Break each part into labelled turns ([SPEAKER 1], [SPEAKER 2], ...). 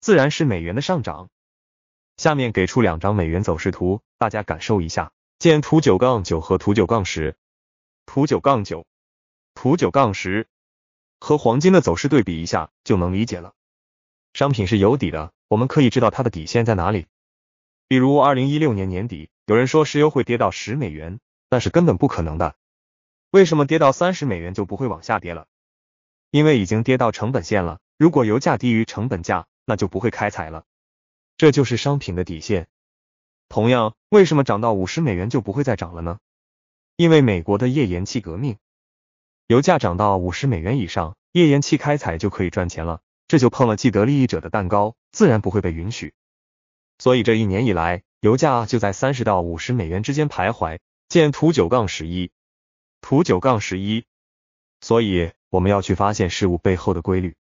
[SPEAKER 1] 自然是美元的上涨。下面给出两张美元走势图，大家感受一下。见图九杠九和图九杠十，图九杠九、图九杠十和黄金的走势对比一下，就能理解了。商品是有底的，我们可以知道它的底线在哪里。比如二零一六年年底，有人说石油会跌到十美元，那是根本不可能的。为什么跌到三十美元就不会往下跌了？因为已经跌到成本线了。如果油价低于成本价，那就不会开采了，这就是商品的底线。同样，为什么涨到五十美元就不会再涨了呢？因为美国的页岩气革命，油价涨到五十美元以上，页岩气开采就可以赚钱了，这就碰了既得利益者的蛋糕，自然不会被允许。所以这一年以来，油价就在三十到五十美元之间徘徊。见图九杠十一，图九杠十一。所以我们要去发现事物背后的规律。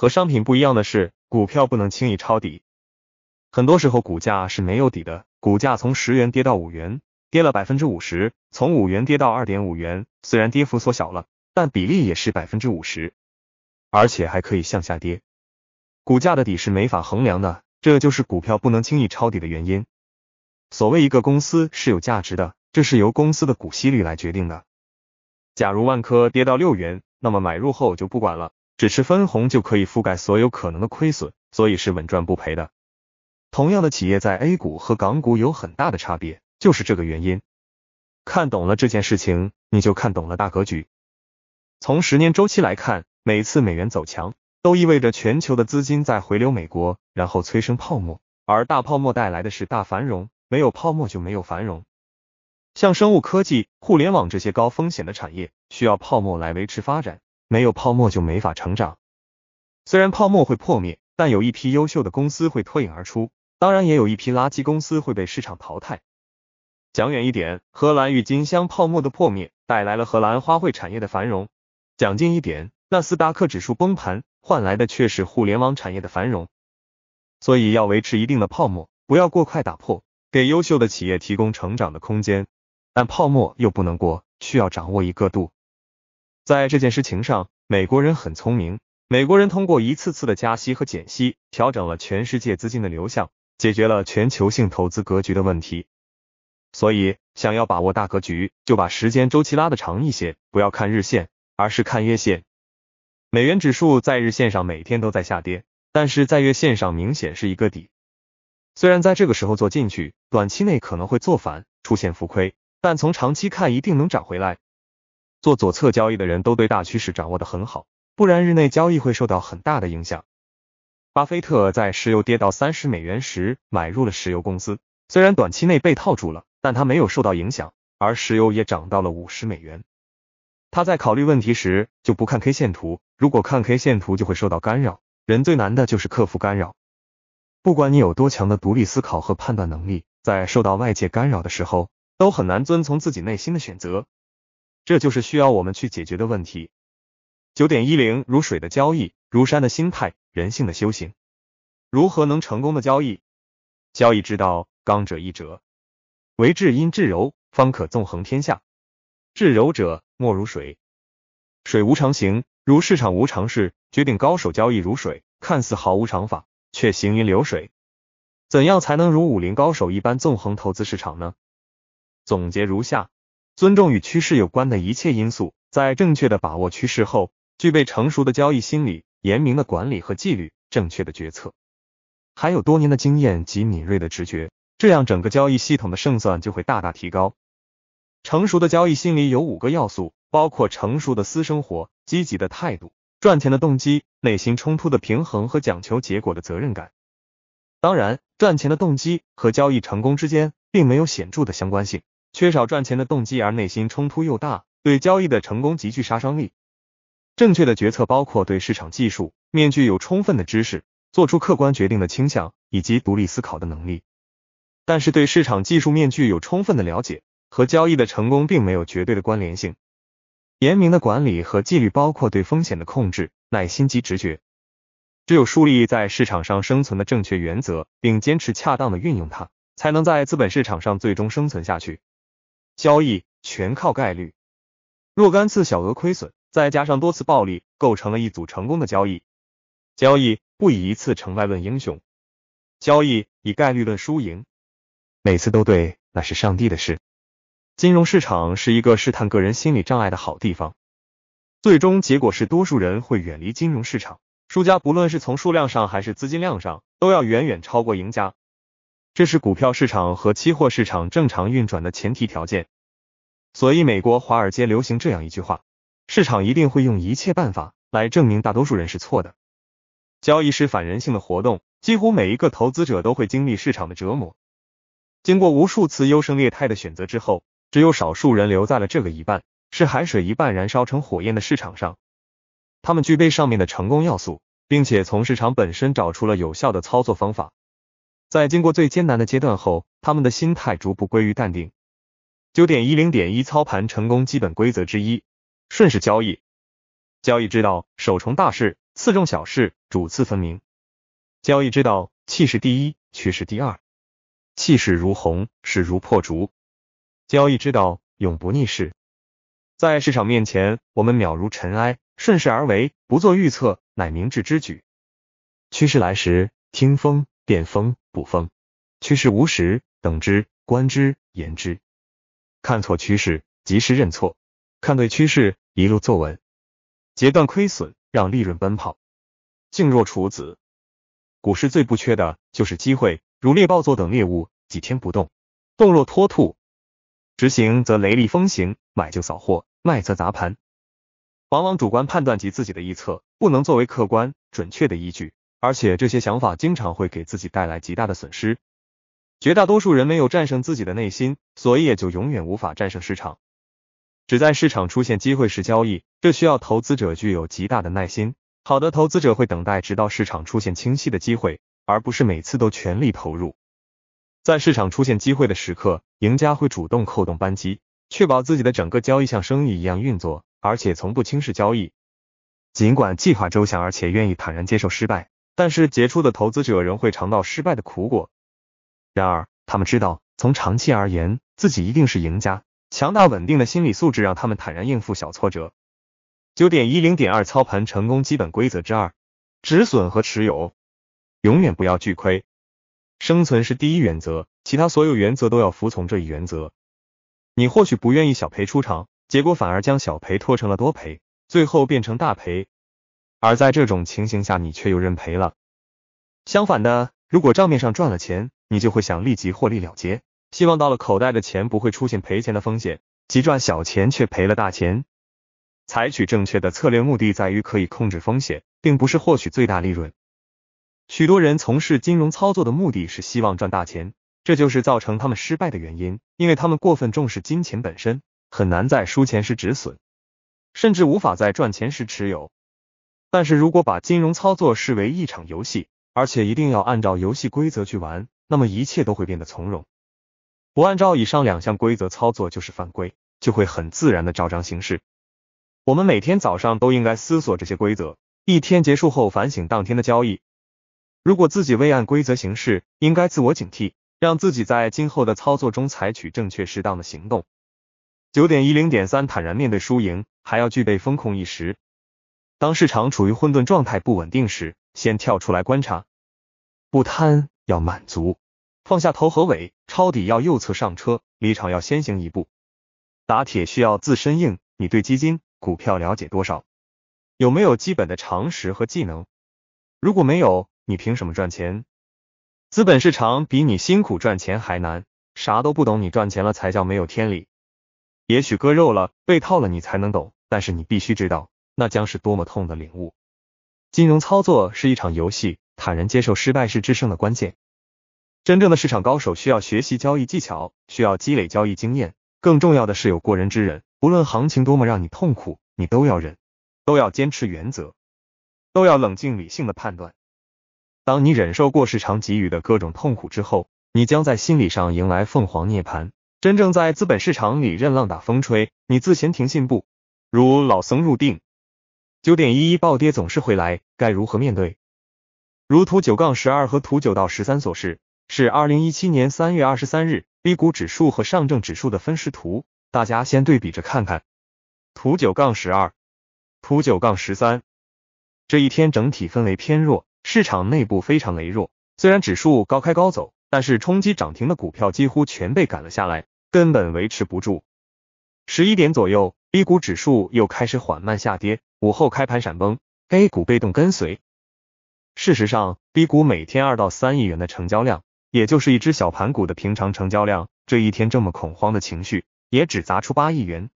[SPEAKER 1] 和商品不一样的是，股票不能轻易抄底，很多时候股价是没有底的。股价从十元跌到五元，跌了百分之五十；从五元跌到二点五元，虽然跌幅缩小了，但比例也是百分之五十，而且还可以向下跌。股价的底是没法衡量的，这就是股票不能轻易抄底的原因。所谓一个公司是有价值的，这是由公司的股息率来决定的。假如万科跌到六元，那么买入后就不管了。只吃分红就可以覆盖所有可能的亏损，所以是稳赚不赔的。同样的企业在 A 股和港股有很大的差别，就是这个原因。看懂了这件事情，你就看懂了大格局。从十年周期来看，每次美元走强都意味着全球的资金在回流美国，然后催生泡沫。而大泡沫带来的是大繁荣，没有泡沫就没有繁荣。像生物科技、互联网这些高风险的产业，需要泡沫来维持发展。没有泡沫就没法成长，虽然泡沫会破灭，但有一批优秀的公司会脱颖而出，当然也有一批垃圾公司会被市场淘汰。讲远一点，荷兰郁金香泡沫的破灭带来了荷兰花卉产业的繁荣；讲近一点，纳斯达克指数崩盘换来的却是互联网产业的繁荣。所以要维持一定的泡沫，不要过快打破，给优秀的企业提供成长的空间，但泡沫又不能过，需要掌握一个度。在这件事情上，美国人很聪明。美国人通过一次次的加息和减息，调整了全世界资金的流向，解决了全球性投资格局的问题。所以，想要把握大格局，就把时间周期拉得长一些，不要看日线，而是看月线。美元指数在日线上每天都在下跌，但是在月线上明显是一个底。虽然在这个时候做进去，短期内可能会做反，出现浮亏，但从长期看一定能涨回来。做左侧交易的人都对大趋势掌握的很好，不然日内交易会受到很大的影响。巴菲特在石油跌到三十美元时买入了石油公司，虽然短期内被套住了，但他没有受到影响，而石油也涨到了五十美元。他在考虑问题时就不看 K 线图，如果看 K 线图就会受到干扰。人最难的就是克服干扰。不管你有多强的独立思考和判断能力，在受到外界干扰的时候，都很难遵从自己内心的选择。这就是需要我们去解决的问题。九点一零，如水的交易，如山的心态，人性的修行，如何能成功的交易？交易之道，刚者易折，为至阴至柔，方可纵横天下。至柔者，莫如水。水无常形，如市场无常事。绝顶高手交易如水，看似毫无常法，却行云流水。怎样才能如武林高手一般纵横投资市场呢？总结如下。尊重与趋势有关的一切因素，在正确的把握趋势后，具备成熟的交易心理、严明的管理和纪律、正确的决策，还有多年的经验及敏锐的直觉，这样整个交易系统的胜算就会大大提高。成熟的交易心理有五个要素，包括成熟的私生活、积极的态度、赚钱的动机、内心冲突的平衡和讲求结果的责任感。当然，赚钱的动机和交易成功之间并没有显著的相关性。缺少赚钱的动机，而内心冲突又大，对交易的成功极具杀伤力。正确的决策包括对市场技术面具有充分的知识，做出客观决定的倾向，以及独立思考的能力。但是，对市场技术面具有充分的了解和交易的成功并没有绝对的关联性。严明的管理和纪律包括对风险的控制、耐心及直觉。只有树立在市场上生存的正确原则，并坚持恰当的运用它，才能在资本市场上最终生存下去。交易全靠概率，若干次小额亏损，再加上多次暴利，构成了一组成功的交易。交易不以一次成败论英雄，交易以概率论输赢。每次都对，那是上帝的事。金融市场是一个试探个人心理障碍的好地方。最终结果是多数人会远离金融市场，输家不论是从数量上还是资金量上，都要远远超过赢家。这是股票市场和期货市场正常运转的前提条件，所以美国华尔街流行这样一句话：市场一定会用一切办法来证明大多数人是错的。交易是反人性的活动，几乎每一个投资者都会经历市场的折磨。经过无数次优胜劣汰的选择之后，只有少数人留在了这个一半是海水、一半燃烧成火焰的市场上。他们具备上面的成功要素，并且从市场本身找出了有效的操作方法。在经过最艰难的阶段后，他们的心态逐步归于淡定。九点一零点一操盘成功基本规则之一：顺势交易。交易之道，首重大事，次重小事，主次分明。交易之道，气势第一，趋势第二。气势如虹，势如破竹。交易之道，永不逆势。在市场面前，我们渺如尘埃，顺势而为，不做预测，乃明智之举。趋势来时，听风，辨风。捕风，趋势无时等之，观之，言之。看错趋势，及时认错；看对趋势，一路坐稳。截断亏损，让利润奔跑。静若处子，股市最不缺的就是机会，如猎豹坐等猎物，几天不动；动若脱兔，执行则雷厉风行，买就扫货，卖则砸盘。往往主观判断及自己的臆测，不能作为客观准确的依据。而且这些想法经常会给自己带来极大的损失。绝大多数人没有战胜自己的内心，所以也就永远无法战胜市场。只在市场出现机会时交易，这需要投资者具有极大的耐心。好的投资者会等待直到市场出现清晰的机会，而不是每次都全力投入。在市场出现机会的时刻，赢家会主动扣动扳机，确保自己的整个交易像生意一样运作，而且从不轻视交易。尽管计划周详，而且愿意坦然接受失败。但是杰出的投资者仍会尝到失败的苦果。然而，他们知道从长期而言自己一定是赢家。强大稳定的心理素质让他们坦然应付小挫折。九点一零点二操盘成功基本规则之二：止损和持有，永远不要巨亏。生存是第一原则，其他所有原则都要服从这一原则。你或许不愿意小赔出场，结果反而将小赔拖成了多赔，最后变成大赔。而在这种情形下，你却又认赔了。相反的，如果账面上赚了钱，你就会想立即获利了结，希望到了口袋的钱不会出现赔钱的风险，即赚小钱却赔了大钱。采取正确的策略，目的在于可以控制风险，并不是获取最大利润。许多人从事金融操作的目的是希望赚大钱，这就是造成他们失败的原因，因为他们过分重视金钱本身，很难在输钱时止损，甚至无法在赚钱时持有。但是如果把金融操作视为一场游戏，而且一定要按照游戏规则去玩，那么一切都会变得从容。不按照以上两项规则操作就是犯规，就会很自然的照章行事。我们每天早上都应该思索这些规则，一天结束后反省当天的交易。如果自己未按规则行事，应该自我警惕，让自己在今后的操作中采取正确适当的行动。九点一零点三，坦然面对输赢，还要具备风控意识。当市场处于混沌状态、不稳定时，先跳出来观察，不贪要满足，放下头和尾，抄底要右侧上车，离场要先行一步。打铁需要自身硬，你对基金、股票了解多少？有没有基本的常识和技能？如果没有，你凭什么赚钱？资本市场比你辛苦赚钱还难，啥都不懂你赚钱了才叫没有天理。也许割肉了、被套了你才能懂，但是你必须知道。那将是多么痛的领悟！金融操作是一场游戏，坦然接受失败是制胜的关键。真正的市场高手需要学习交易技巧，需要积累交易经验。更重要的是有过人之忍，无论行情多么让你痛苦，你都要忍，都要坚持原则，都要冷静理性的判断。当你忍受过市场给予的各种痛苦之后，你将在心理上迎来凤凰涅盘。真正在资本市场里任浪打风吹，你自闲庭信步，如老僧入定。九点一一暴跌总是回来，该如何面对？如图九杠十二和图九到十三所示，是二零一七年三月二十三日 A 股指数和上证指数的分时图，大家先对比着看看。图九杠十二，图九杠十三，这一天整体氛围偏弱，市场内部非常羸弱。虽然指数高开高走，但是冲击涨停的股票几乎全被赶了下来，根本维持不住。十一点左右，A 股指数又开始缓慢下跌。午后开盘闪崩，A 股被动跟随。事实上，B 股每天二到三亿元的成交量，也就是一只小盘股的平常成交量，这一天这么恐慌的情绪，也只砸出八亿元。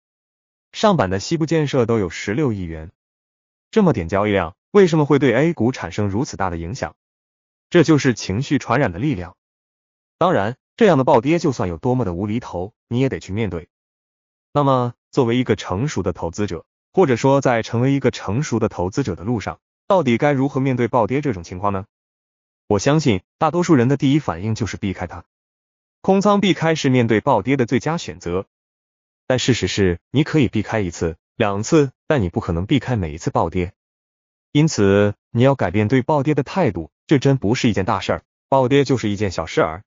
[SPEAKER 1] 上板的西部建设都有十六亿元，这么点交易量，为什么会对 A 股产生如此大的影响？这就是情绪传染的力量。当然，这样的暴跌就算有多么的无厘头，你也得去面对。那么，作为一个成熟的投资者。或者说，在成为一个成熟的投资者的路上，到底该如何面对暴跌这种情况呢？我相信大多数人的第一反应就是避开它，空仓避开是面对暴跌的最佳选择。但事实是，你可以避开一次、两次，但你不可能避开每一次暴跌。因此，你要改变对暴跌的态度，这真不是一件大事儿，暴跌就是一件小事儿。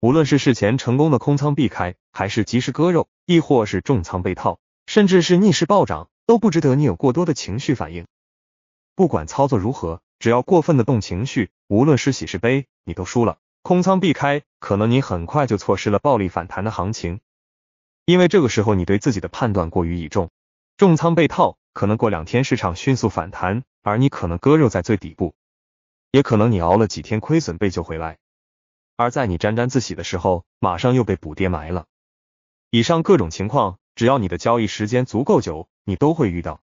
[SPEAKER 1] 无论是事前成功的空仓避开，还是及时割肉，亦或是重仓被套。甚至是逆势暴涨都不值得你有过多的情绪反应。不管操作如何，只要过分的动情绪，无论是喜是悲，你都输了。空仓避开，可能你很快就错失了暴力反弹的行情，因为这个时候你对自己的判断过于倚重，重仓被套，可能过两天市场迅速反弹，而你可能割肉在最底部，也可能你熬了几天亏损被救回来，而在你沾沾自喜的时候，马上又被补跌埋了。以上各种情况。只要你的交易时间足够久，你都会遇到，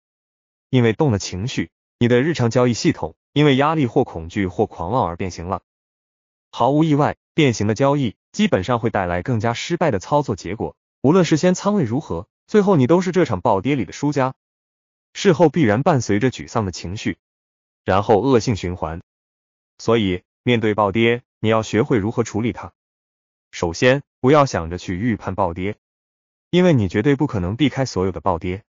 [SPEAKER 1] 因为动了情绪，你的日常交易系统因为压力或恐惧或狂妄而变形了。毫无意外，变形的交易基本上会带来更加失败的操作结果，无论事先仓位如何，最后你都是这场暴跌里的输家。事后必然伴随着沮丧的情绪，然后恶性循环。所以，面对暴跌，你要学会如何处理它。首先，不要想着去预判暴跌。因为你绝对不可能避开所有的暴跌，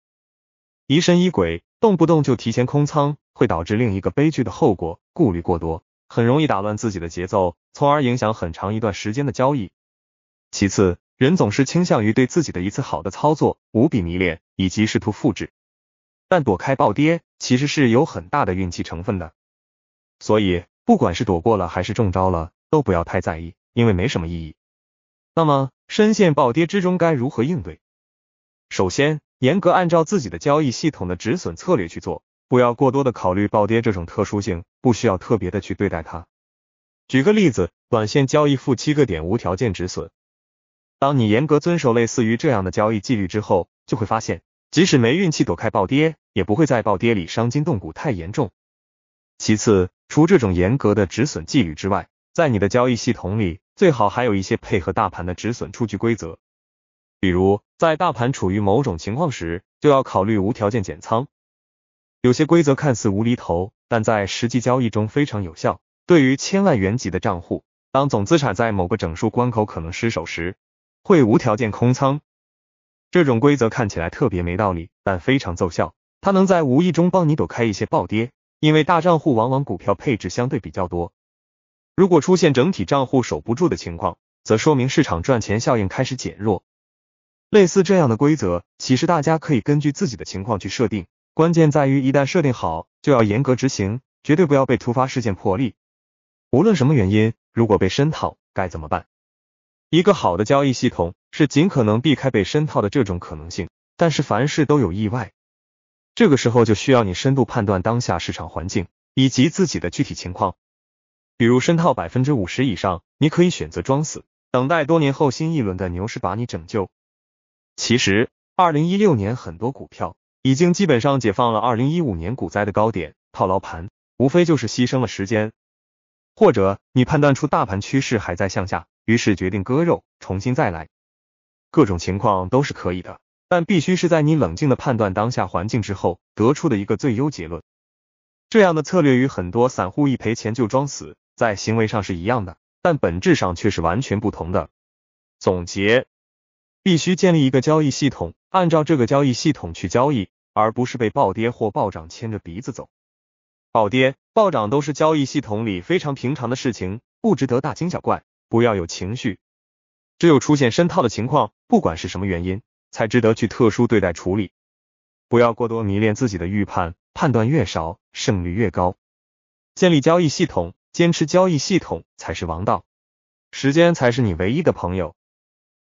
[SPEAKER 1] 疑神疑鬼，动不动就提前空仓，会导致另一个悲剧的后果。顾虑过多，很容易打乱自己的节奏，从而影响很长一段时间的交易。其次，人总是倾向于对自己的一次好的操作无比迷恋，以及试图复制。但躲开暴跌其实是有很大的运气成分的，所以不管是躲过了还是中招了，都不要太在意，因为没什么意义。那么，深陷暴跌之中该如何应对？首先，严格按照自己的交易系统的止损策略去做，不要过多的考虑暴跌这种特殊性，不需要特别的去对待它。举个例子，短线交易负七个点无条件止损。当你严格遵守类似于这样的交易纪律之后，就会发现，即使没运气躲开暴跌，也不会在暴跌里伤筋动骨太严重。其次，除这种严格的止损纪律之外，在你的交易系统里。最好还有一些配合大盘的止损出局规则，比如在大盘处于某种情况时，就要考虑无条件减仓。有些规则看似无厘头，但在实际交易中非常有效。对于千万元级的账户，当总资产在某个整数关口可能失守时，会无条件空仓。这种规则看起来特别没道理，但非常奏效。它能在无意中帮你躲开一些暴跌，因为大账户往往股票配置相对比较多。如果出现整体账户守不住的情况，则说明市场赚钱效应开始减弱。类似这样的规则，其实大家可以根据自己的情况去设定。关键在于，一旦设定好，就要严格执行，绝对不要被突发事件破例。无论什么原因，如果被深套，该怎么办？一个好的交易系统是尽可能避开被深套的这种可能性。但是凡事都有意外，这个时候就需要你深度判断当下市场环境以及自己的具体情况。比如深套百分之五十以上，你可以选择装死，等待多年后新一轮的牛市把你拯救。其实，二零一六年很多股票已经基本上解放了二零一五年股灾的高点套牢盘，无非就是牺牲了时间，或者你判断出大盘趋势还在向下，于是决定割肉，重新再来。各种情况都是可以的，但必须是在你冷静的判断当下环境之后得出的一个最优结论。这样的策略与很多散户一赔钱就装死。在行为上是一样的，但本质上却是完全不同的。总结，必须建立一个交易系统，按照这个交易系统去交易，而不是被暴跌或暴涨牵着鼻子走。暴跌、暴涨都是交易系统里非常平常的事情，不值得大惊小怪。不要有情绪，只有出现深套的情况，不管是什么原因，才值得去特殊对待处理。不要过多迷恋自己的预判，判断越少，胜率越高。建立交易系统。坚持交易系统才是王道，时间才是你唯一的朋友。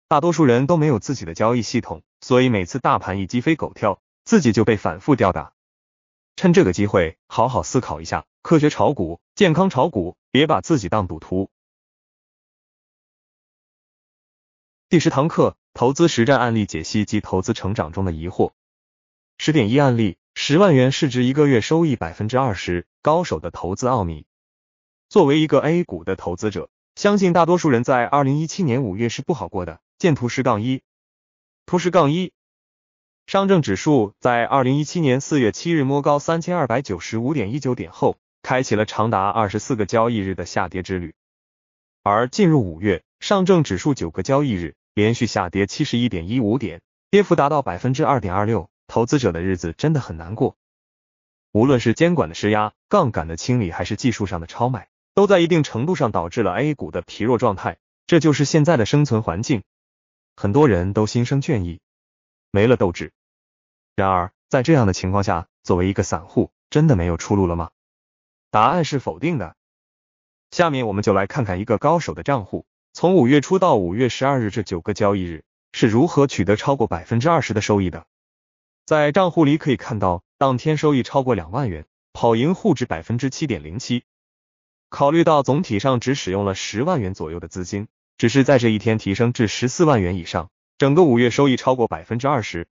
[SPEAKER 1] 大多数人都没有自己的交易系统，所以每次大盘一鸡飞狗跳，自己就被反复吊打。趁这个机会，好好思考一下，科学炒股，健康炒股，别把自己当赌徒。第十堂课：投资实战案例解析及投资成长中的疑惑。十点一案例：十万元市值一个月收益百分之二十，高手的投资奥秘。作为一个 A 股的投资者，相信大多数人在二零一七年五月是不好过的。见图示杠一，图示杠一，上证指数在二零一七年四月七日摸高三千二百九十五点一九点后，开启了长达二十四个交易日的下跌之旅。而进入五月，上证指数九个交易日连续下跌七十一点一五点，跌幅达到百分之二点二六，投资者的日子真的很难过。无论是监管的施压、杠杆的清理，还是技术上的超买。都在一定程度上导致了 A 股的疲弱状态，这就是现在的生存环境。很多人都心生倦意，没了斗志。然而，在这样的情况下，作为一个散户，真的没有出路了吗？答案是否定的。下面我们就来看看一个高手的账户，从五月初到五月十二日这九个交易日是如何取得超过百分之二十的收益的。在账户里可以看到，当天收益超过两万元，跑赢沪指百分之七点零七。考虑到总体上只使用了十万元左右的资金，只是在这一天提升至十四万元以上，整个五月收益超过百分之二十，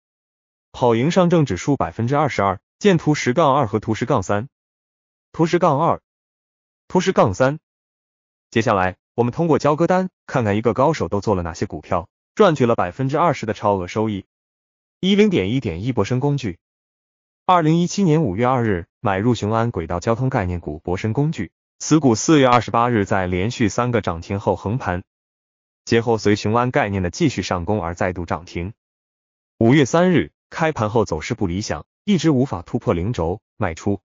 [SPEAKER 1] 跑赢上证指数百分之二十二。见图十杠二和图十杠三，图十杠二，图十杠三。接下来我们通过交割单看看一个高手都做了哪些股票，赚取了百分之二十的超额收益。一零点一点一博深工具，二零一七年五月二日买入雄安轨道交通概念股博深工具。此股四月二十八日在连续三个涨停后横盘，节后随雄安概念的继续上攻而再度涨停。五月三日开盘后走势不理想，一直无法突破零轴卖出。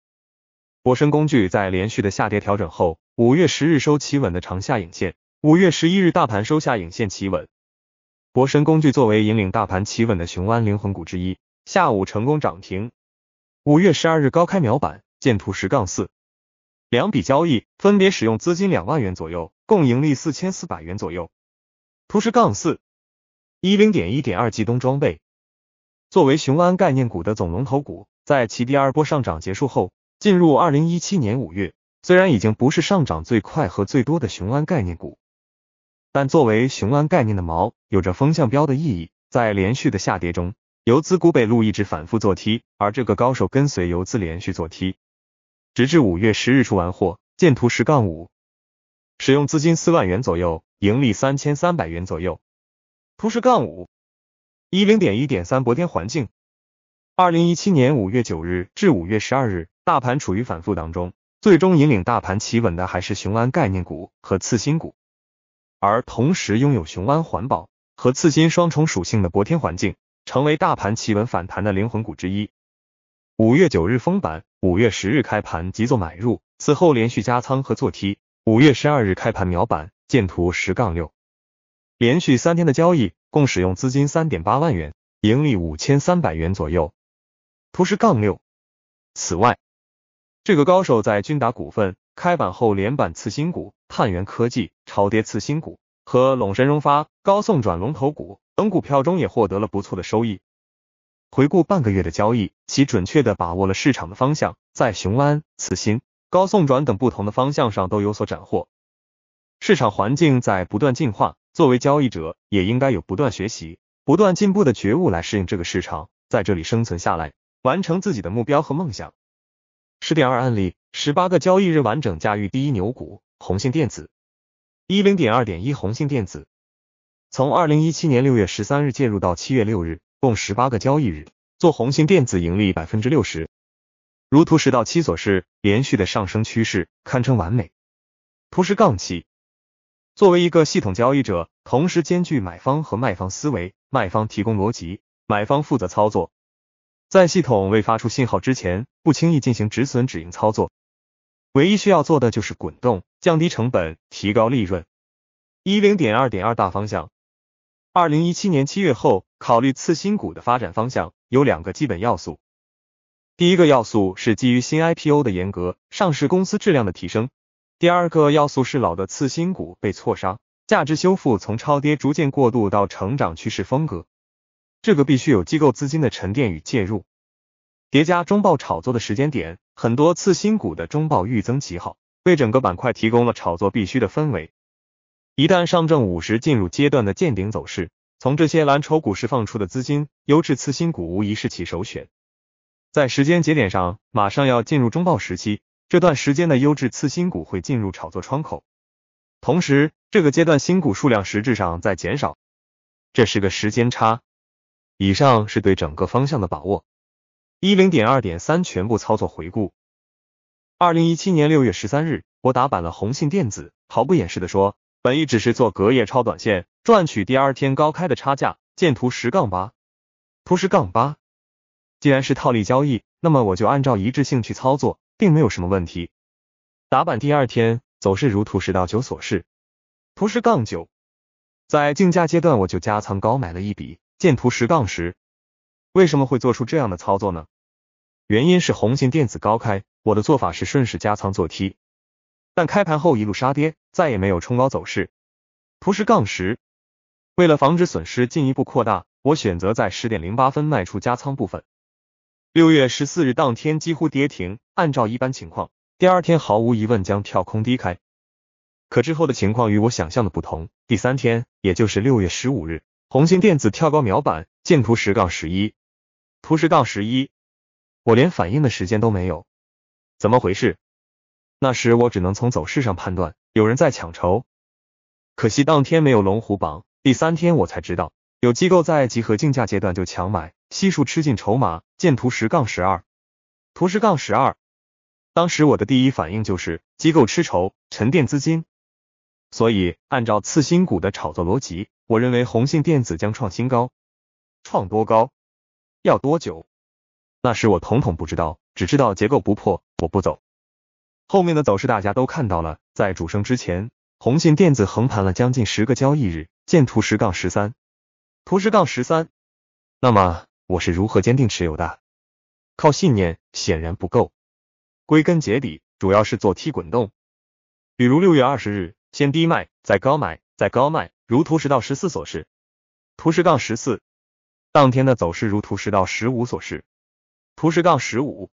[SPEAKER 1] 博深工具在连续的下跌调整后，五月十日收企稳的长下影线，五月十一日大盘收下影线企稳。博深工具作为引领大盘企稳的雄安灵魂股之一，下午成功涨停。五月十二日高开秒板，见图十杠四。两笔交易分别使用资金两万元左右，共盈利四千四百元左右。图十杠四一零点一点二季东装备作为雄安概念股的总龙头股，在其第二波上涨结束后，进入二零一七年五月，虽然已经不是上涨最快和最多的雄安概念股，但作为雄安概念的毛，有着风向标的意义。在连续的下跌中，游资股北路一直反复做 T，而这个高手跟随游资连续做 T。直至五月十日出完货，见图十杠五，使用资金四万元左右，盈利三千三百元左右。图十杠五一零点一点三博天环境，二零一七年五月九日至五月十二日，大盘处于反复当中，最终引领大盘企稳的还是雄安概念股和次新股，而同时拥有雄安环保和次新双重属性的博天环境，成为大盘企稳反弹的灵魂股之一。五月九日封板。五月十日开盘即做买入，此后连续加仓和做 T。五月十二日开盘秒板，见图十杠六。连续三天的交易共使用资金三点八万元，盈利五千三百元左右。图十杠六。此外，这个高手在君达股份开板后连板次新股探源科技超跌次新股和龙神融发高送转龙头股等股票中也获得了不错的收益。回顾半个月的交易，其准确的把握了市场的方向，在雄安、次新、高送转等不同的方向上都有所斩获。市场环境在不断进化，作为交易者也应该有不断学习、不断进步的觉悟来适应这个市场，在这里生存下来，完成自己的目标和梦想。十点二案例，十八个交易日完整驾驭第一牛股红信电子，一零点二点一红信电子，从二零一七年六月十三日介入到七月六日。共十八个交易日，做红星电子盈利百分之六十。如图十到七所示，连续的上升趋势堪称完美。图十杠七，作为一个系统交易者，同时兼具买方和卖方思维，卖方提供逻辑，买方负责操作。在系统未发出信号之前，不轻易进行止损止盈操作。唯一需要做的就是滚动，降低成本，提高利润。一零点二点二大方向。二零一七年七月后，考虑次新股的发展方向有两个基本要素。第一个要素是基于新 IPO 的严格，上市公司质量的提升；第二个要素是老的次新股被错杀，价值修复从超跌逐渐过渡到成长趋势风格。这个必须有机构资金的沉淀与介入，叠加中报炒作的时间点，很多次新股的中报预增极好，为整个板块提供了炒作必须的氛围。一旦上证五十进入阶段的见顶走势，从这些蓝筹股释放出的资金，优质次新股无疑是其首选。在时间节点上，马上要进入中报时期，这段时间的优质次新股会进入炒作窗口。同时，这个阶段新股数量实质上在减少，这是个时间差。以上是对整个方向的把握。一零点二点三全部操作回顾。二零一七年六月十三日，我打板了红信电子，毫不掩饰的说。本意只是做隔夜超短线，赚取第二天高开的差价。见图十杠八。图十杠八，既然是套利交易，那么我就按照一致性去操作，并没有什么问题。打板第二天走势如图十到九所示。图十杠九，在竞价阶段我就加仓高买了一笔。见图十杠十。为什么会做出这样的操作呢？原因是红星电子高开，我的做法是顺势加仓做 T。但开盘后一路杀跌，再也没有冲高走势。图十杠十。为了防止损失进一步扩大，我选择在十点零八分卖出加仓部分。六月十四日当天几乎跌停，按照一般情况，第二天毫无疑问将跳空低开。可之后的情况与我想象的不同。第三天，也就是六月十五日，红星电子跳高秒板，见图十杠十一。图十杠十一，我连反应的时间都没有，怎么回事？那时我只能从走势上判断，有人在抢筹，可惜当天没有龙虎榜。第三天我才知道，有机构在集合竞价阶段就强买，悉数吃进筹码。见图十杠十二，图十杠十二。当时我的第一反应就是机构吃筹，沉淀资金。所以按照次新股的炒作逻辑，我认为红信电子将创新高，创多高，要多久？那时我统统不知道，只知道结构不破，我不走。后面的走势大家都看到了，在主升之前，红信电子横盘了将近十个交易日，见图十杠十三，图十杠十三。那么我是如何坚定持有的？靠信念显然不够，归根结底主要是做 T 滚动，比如六月二十日，先低卖，再高买，再高卖，如图十到十四所示，图十杠十四。当天的走势如图十到十五所示，图十杠十五。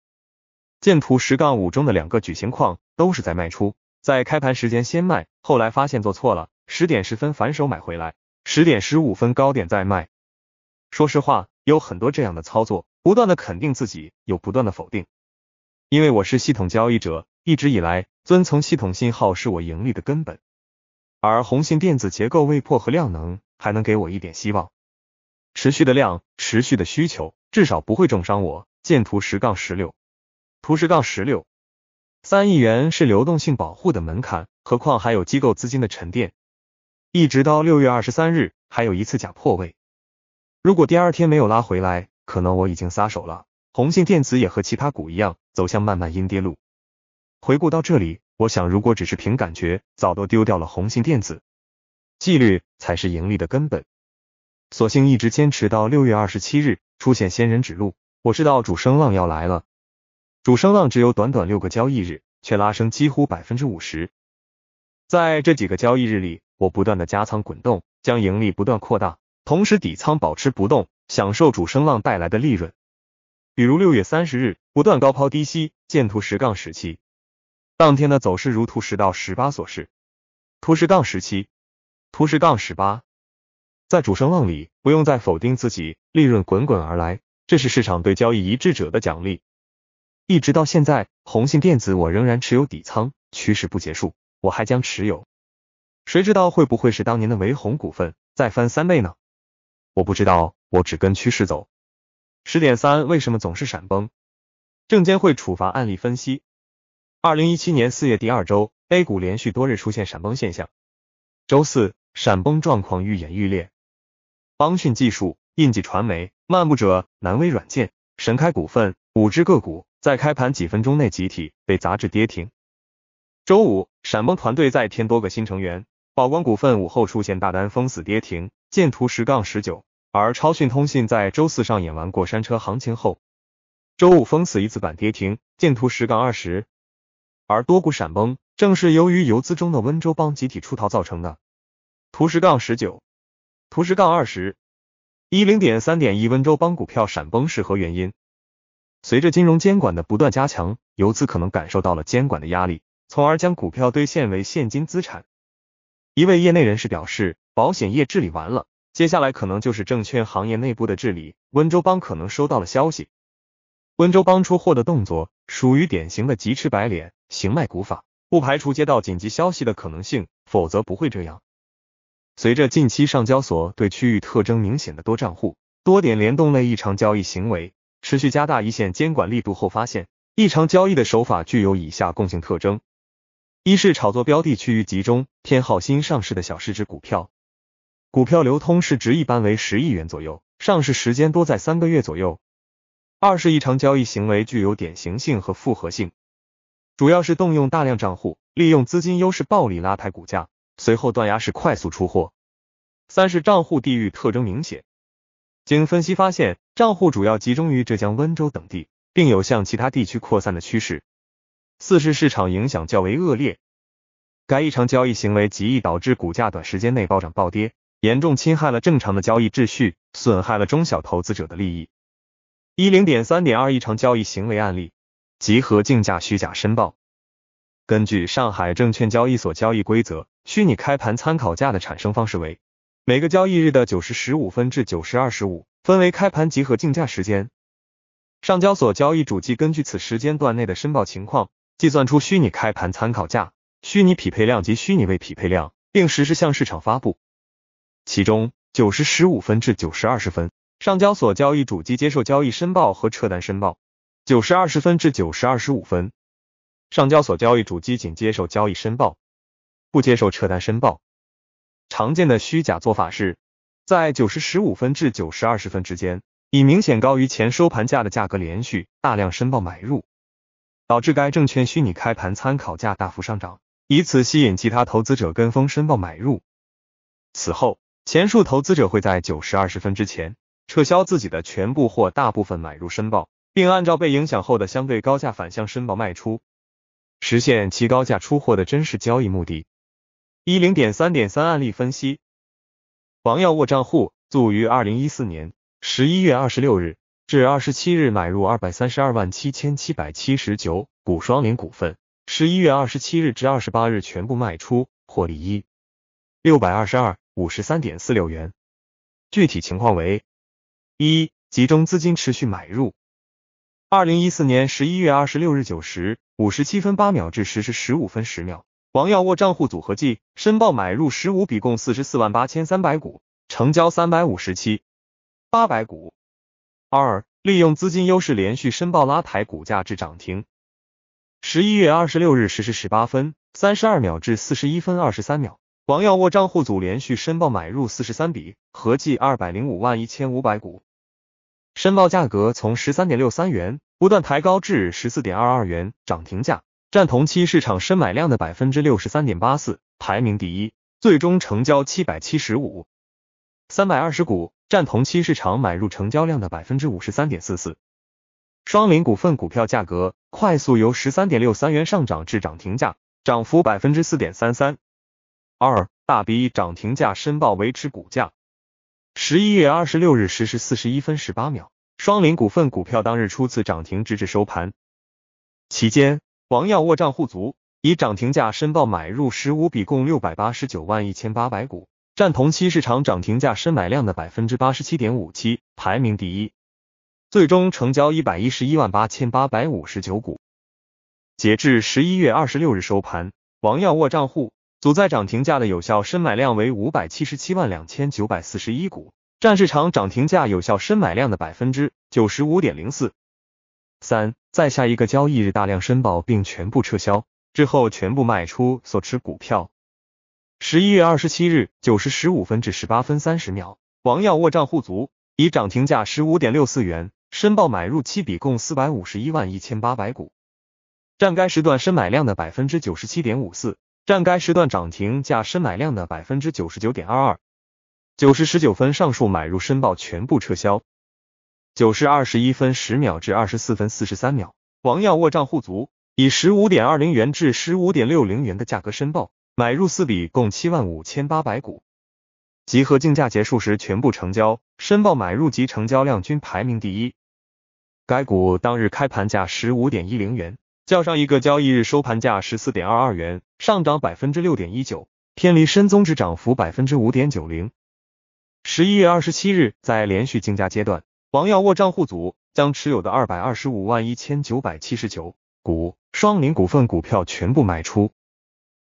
[SPEAKER 1] 箭图十杠五中的两个矩形框都是在卖出，在开盘时间先卖，后来发现做错了，十点十分反手买回来，十点十五分高点再卖。说实话，有很多这样的操作，不断的肯定自己，有不断的否定。因为我是系统交易者，一直以来遵从系统信号是我盈利的根本。而红信电子结构未破和量能还能给我一点希望，持续的量，持续的需求，至少不会重伤我。箭图十杠十六。图十杠十六，三亿元是流动性保护的门槛，何况还有机构资金的沉淀。一直到六月二十三日，还有一次假破位，如果第二天没有拉回来，可能我已经撒手了。红信电子也和其他股一样，走向慢慢阴跌路。回顾到这里，我想如果只是凭感觉，早都丢掉了红信电子。纪律才是盈利的根本。所幸一直坚持到六月二十七日，出现仙人指路，我知道主升浪要来了。主升浪只有短短六个交易日，却拉升几乎百分之五十。在这几个交易日里，我不断的加仓滚动，将盈利不断扩大，同时底仓保持不动，享受主升浪带来的利润。比如六月三十日，不断高抛低吸，见图十杠十七。当天的走势如图十到十八所示。图十杠十七，图十杠十八，在主升浪里，不用再否定自己，利润滚滚而来，这是市场对交易一致者的奖励。一直到现在，宏信电子我仍然持有底仓，趋势不结束，我还将持有。谁知道会不会是当年的维宏股份再翻三倍呢？我不知道，我只跟趋势走。十点三为什么总是闪崩？证监会处罚案例分析：二零一七年四月第二周，A 股连续多日出现闪崩现象，周四闪崩状况愈演愈烈，邦讯技术、印记传媒、漫步者、南威软件、神开股份。五只个股在开盘几分钟内集体被砸至跌停。周五闪崩团队再添多个新成员，宝光股份午后出现大单封死跌停，见图十杠十九；而超讯通信在周四上演完过山车行情后，周五封死一字板跌停，见图十杠二十。而多股闪崩，正是由于游资中的温州帮集体出逃造成的。图十杠十九，图十杠二十，一零点三点一温州帮股票闪崩是何原因？随着金融监管的不断加强，游资可能感受到了监管的压力，从而将股票兑现为现金资产。一位业内人士表示，保险业治理完了，接下来可能就是证券行业内部的治理。温州帮可能收到了消息，温州帮出货的动作属于典型的急赤白脸行卖股法，不排除接到紧急消息的可能性，否则不会这样。随着近期上交所对区域特征明显的多账户、多点联动类异常交易行为，持续加大一线监管力度后，发现异常交易的手法具有以下共性特征：一是炒作标地趋域集中，偏好新上市的小市值股票，股票流通市值一般为十亿元左右，上市时间多在三个月左右；二是异常交易行为具有典型性和复合性，主要是动用大量账户，利用资金优势暴力拉抬股价，随后断崖式快速出货；三是账户地域特征明显，经分析发现。账户主要集中于浙江温州等地，并有向其他地区扩散的趋势。四是市场影响较为恶劣，该异常交易行为极易导致股价短时间内暴涨暴跌，严重侵害了正常的交易秩序，损害了中小投资者的利益。一零点三点二异常交易行为案例：集合竞价虚假申报。根据上海证券交易所交易规则，虚拟开盘参考价的产生方式为，每个交易日的九时十五分至九时二十五。分为开盘集合竞价时间，上交所交易主机根据此时间段内的申报情况，计算出虚拟开盘参考价、虚拟匹配量及虚拟未匹配量，并实时向市场发布。其中，九时十五分至九时二十分，上交所交易主机接受交易申报和撤单申报；九时二十分至九时二十五分，上交所交易主机仅接受交易申报，不接受撤单申报。常见的虚假做法是。在九时十五分至九时二十分之间，以明显高于前收盘价的价格连续大量申报买入，导致该证券虚拟开盘参考价大幅上涨，以此吸引其他投资者跟风申报买入。此后，前述投资者会在九时二十分之前撤销自己的全部或大部分买入申报，并按照被影响后的相对高价反向申报卖出，实现其高价出货的真实交易目的。一零点三点三案例分析。王耀沃账户于二零一四年十一月二十六日至二十七日买入二百三十二万七千七百七十九股双联股份，十一月二十七日至二十八日全部卖出，获利一六百二十二五十三点四六元。具体情况为：一、集中资金持续买入，二零一四年十一月二十六日九时五十七分八秒至十时十五分十秒。王耀沃账户组合计申报买入十五笔，共四十四万八千三百股，成交三百五十七八百股。二、利用资金优势连续申报拉抬股价至涨停。十一月二十六日十时十八分三十二秒至四十一分二十三秒，王耀沃账户组连续申报买入四十三笔，合计二百零五万一千五百股，申报价格从十三点六三元不断抬高至十四点二二元涨停价。占同期市场深买量的百分之六十三点八四，排名第一，最终成交七百七十五三百二十股，占同期市场买入成交量的百分之五十三点四四。双林股份股票价格快速由十三点六三元上涨至涨停价，涨幅百分之四点三三。二大 B 涨停价申报维持股价。十一月二十六日十时四十一分十八秒，双林股份股票当日初次涨停直至收盘，期间。王耀卧账户组以涨停价申报买入十五笔，共六百八十九万一千八百股，占同期市场涨停价申买量的百分之八十七点五七，排名第一。最终成交一百一十一万八千八百五十九股。截至十一月二十六日收盘，王耀卧账户组在涨停价的有效申买量为五百七十七万两千九百四十一股，占市场涨停价有效申买量的百分之九十五点零四。三，在下一个交易日大量申报并全部撤销之后，全部卖出所持股票。十一月二十七日九时十五分至十八分三十秒，王耀沃账户足以涨停价十五点六四元申报买入七笔，共四百五十一万一千八百股，占该时段申买量的百分之九十七点五四，占该时段涨停价申买量的百分之九十九点二二。九时十九分，上述买入申报全部撤销。九时二十一分十秒至二十四分四十三秒，王耀卧账户足以十五点二零元至十五点六零元的价格申报买入四笔，共七万五千八百股。集合竞价结束时全部成交，申报买入及成交量均排名第一。该股当日开盘价十五点一零元，较上一个交易日收盘价十四点二二元上涨百分之六点一九，偏离深综指涨幅百分之五点九零。十一月二十七日，在连续竞价阶段。王耀沃账户组将持有的二百二十五万一千九百七十九股双林股份股票全部卖出。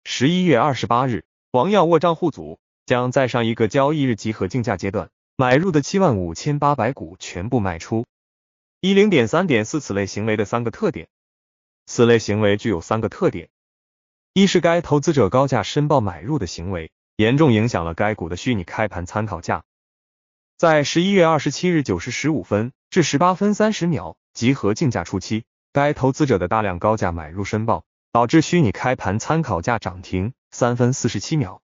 [SPEAKER 1] 十一月二十八日，王耀沃账户组将在上一个交易日集合竞价阶段买入的七万五千八百股全部卖出。一零点三点四，此类行为的三个特点，此类行为具有三个特点，一是该投资者高价申报买入的行为，严重影响了该股的虚拟开盘参考价。在十一月二十七日九时十五分至十八分三十秒集合竞价初期，该投资者的大量高价买入申报，导致虚拟开盘参考价涨停三分四十七秒。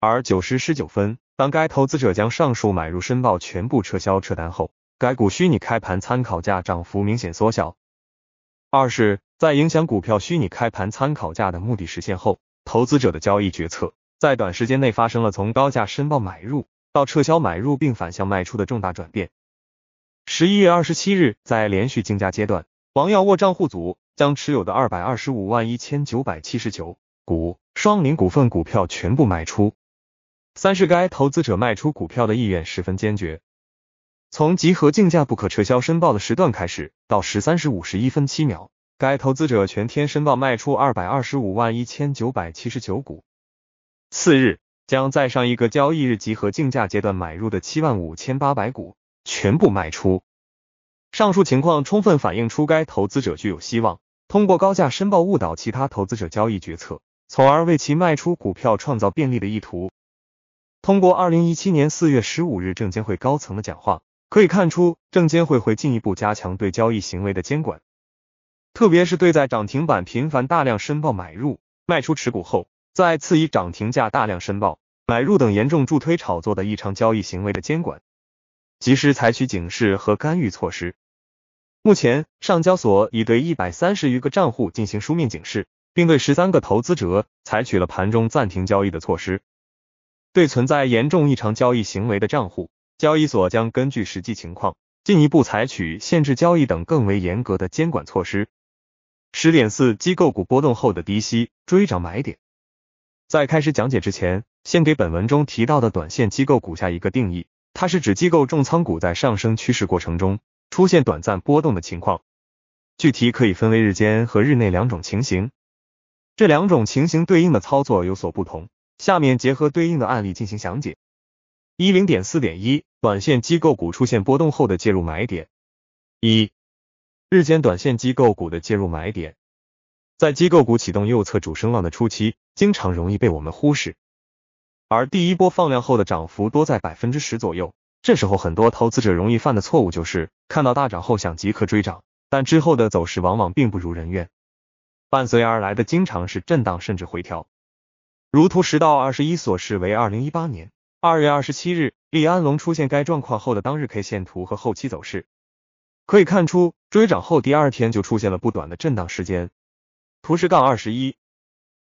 [SPEAKER 1] 而九时十九分，当该投资者将上述买入申报全部撤销撤单后，该股虚拟开盘参考价涨幅明显缩小。二是，在影响股票虚拟开盘参考价的目的实现后，投资者的交易决策在短时间内发生了从高价申报买入。到撤销买入并反向卖出的重大转变。十一月二十七日，在连续竞价阶段，王耀沃账户组将持有的二百二十五万一千九百七十九股双林股份股票全部卖出。三是该投资者卖出股票的意愿十分坚决。从集合竞价不可撤销申报的时段开始，到十三时五十一分七秒，该投资者全天申报卖出二百二十五万一千九百七十九股。次日。将在上一个交易日集合竞价阶段买入的七万五千八百股全部卖出。上述情况充分反映出该投资者具有希望通过高价申报误导其他投资者交易决策，从而为其卖出股票创造便利的意图。通过二零一七年四月十五日证监会高层的讲话可以看出，证监会会进一步加强对交易行为的监管，特别是对在涨停板频繁大量申报买入、卖出持股后。再次以涨停价大量申报买入等严重助推炒作的异常交易行为的监管，及时采取警示和干预措施。目前，上交所已对一百三十余个账户进行书面警示，并对十三个投资者采取了盘中暂停交易的措施。对存在严重异常交易行为的账户，交易所将根据实际情况进一步采取限制交易等更为严格的监管措施。十点四，机构股波动后的低吸追涨买点。在开始讲解之前，先给本文中提到的短线机构股下一个定义，它是指机构重仓股在上升趋势过程中出现短暂波动的情况，具体可以分为日间和日内两种情形，这两种情形对应的操作有所不同。下面结合对应的案例进行详解。一零点四点一，短线机构股出现波动后的介入买点。一，日间短线机构股的介入买点。在机构股启动右侧主升浪的初期，经常容易被我们忽视，而第一波放量后的涨幅多在百分之十左右。这时候很多投资者容易犯的错误就是看到大涨后想即刻追涨，但之后的走势往往并不如人愿，伴随而来的经常是震荡甚至回调。如图十到二十一所示，为二零一八年二月二十七日利安龙出现该状况后的当日 K 线图和后期走势，可以看出追涨后第二天就出现了不短的震荡时间。图十杠二十一，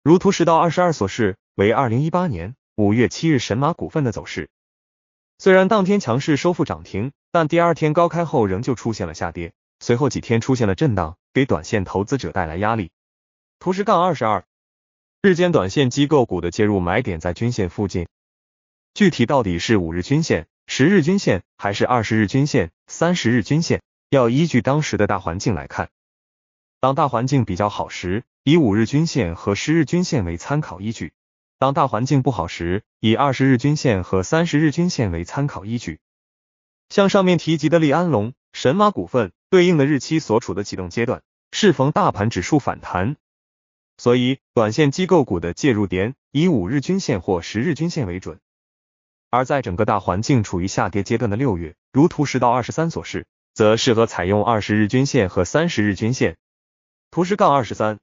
[SPEAKER 1] 如图十到二十二所示，为二零一八年五月七日神马股份的走势。虽然当天强势收复涨停，但第二天高开后仍旧出现了下跌，随后几天出现了震荡，给短线投资者带来压力。图十杠二十二，日间短线机构股的介入买点在均线附近，具体到底是五日均线、十日均线还是二十日均线、三十日均线，要依据当时的大环境来看。当大环境比较好时，以五日均线和十日均线为参考依据；当大环境不好时，以二十日均线和三十日均线为参考依据。像上面提及的利安龙、神马股份对应的日期所处的启动阶段适逢大盘指数反弹，所以短线机构股的介入点以五日均线或十日均线为准。而在整个大环境处于下跌阶段的六月，如图十到二十三所示，则适合采用二十日均线和三十日均线。图十杠二十三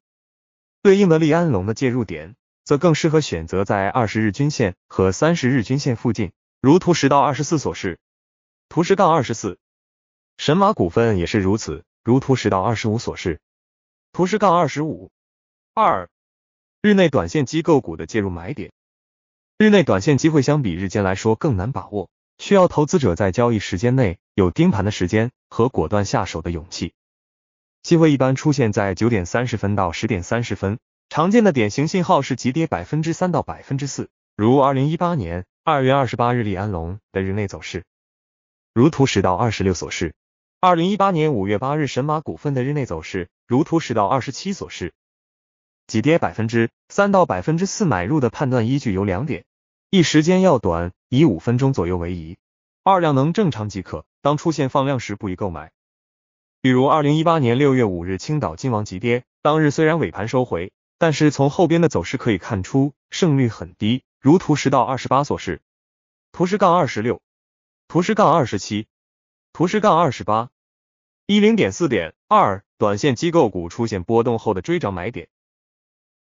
[SPEAKER 1] 对应的利安龙的介入点，则更适合选择在二十日均线和三十日均线附近，如图十到二十四所示。图十杠二十四，神马股份也是如此，如图十到二十五所示。图十杠二十五。二、日内短线机构股的介入买点，日内短线机会相比日间来说更难把握，需要投资者在交易时间内有盯盘的时间和果断下手的勇气。机会一般出现在九点三十分到十点三十分，常见的典型信号是急跌百分之三到百分之四。如二零一八年二月二十八日利安龙的日内走势，如图十到二十六所示；二零一八年五月八日神马股份的日内走势，如图十到二十七所示。急跌百分之三到百分之四，买入的判断依据有两点：一、时间要短，以五分钟左右为宜；二、量能正常即可，当出现放量时不宜购买。比如，二零一八年六月五日，青岛金王急跌。当日虽然尾盘收回，但是从后边的走势可以看出，胜率很低。如图十到二十八所示。图十杠二十六，图十杠二十七，图十杠二十八，一零点四点二，短线机构股出现波动后的追涨买点。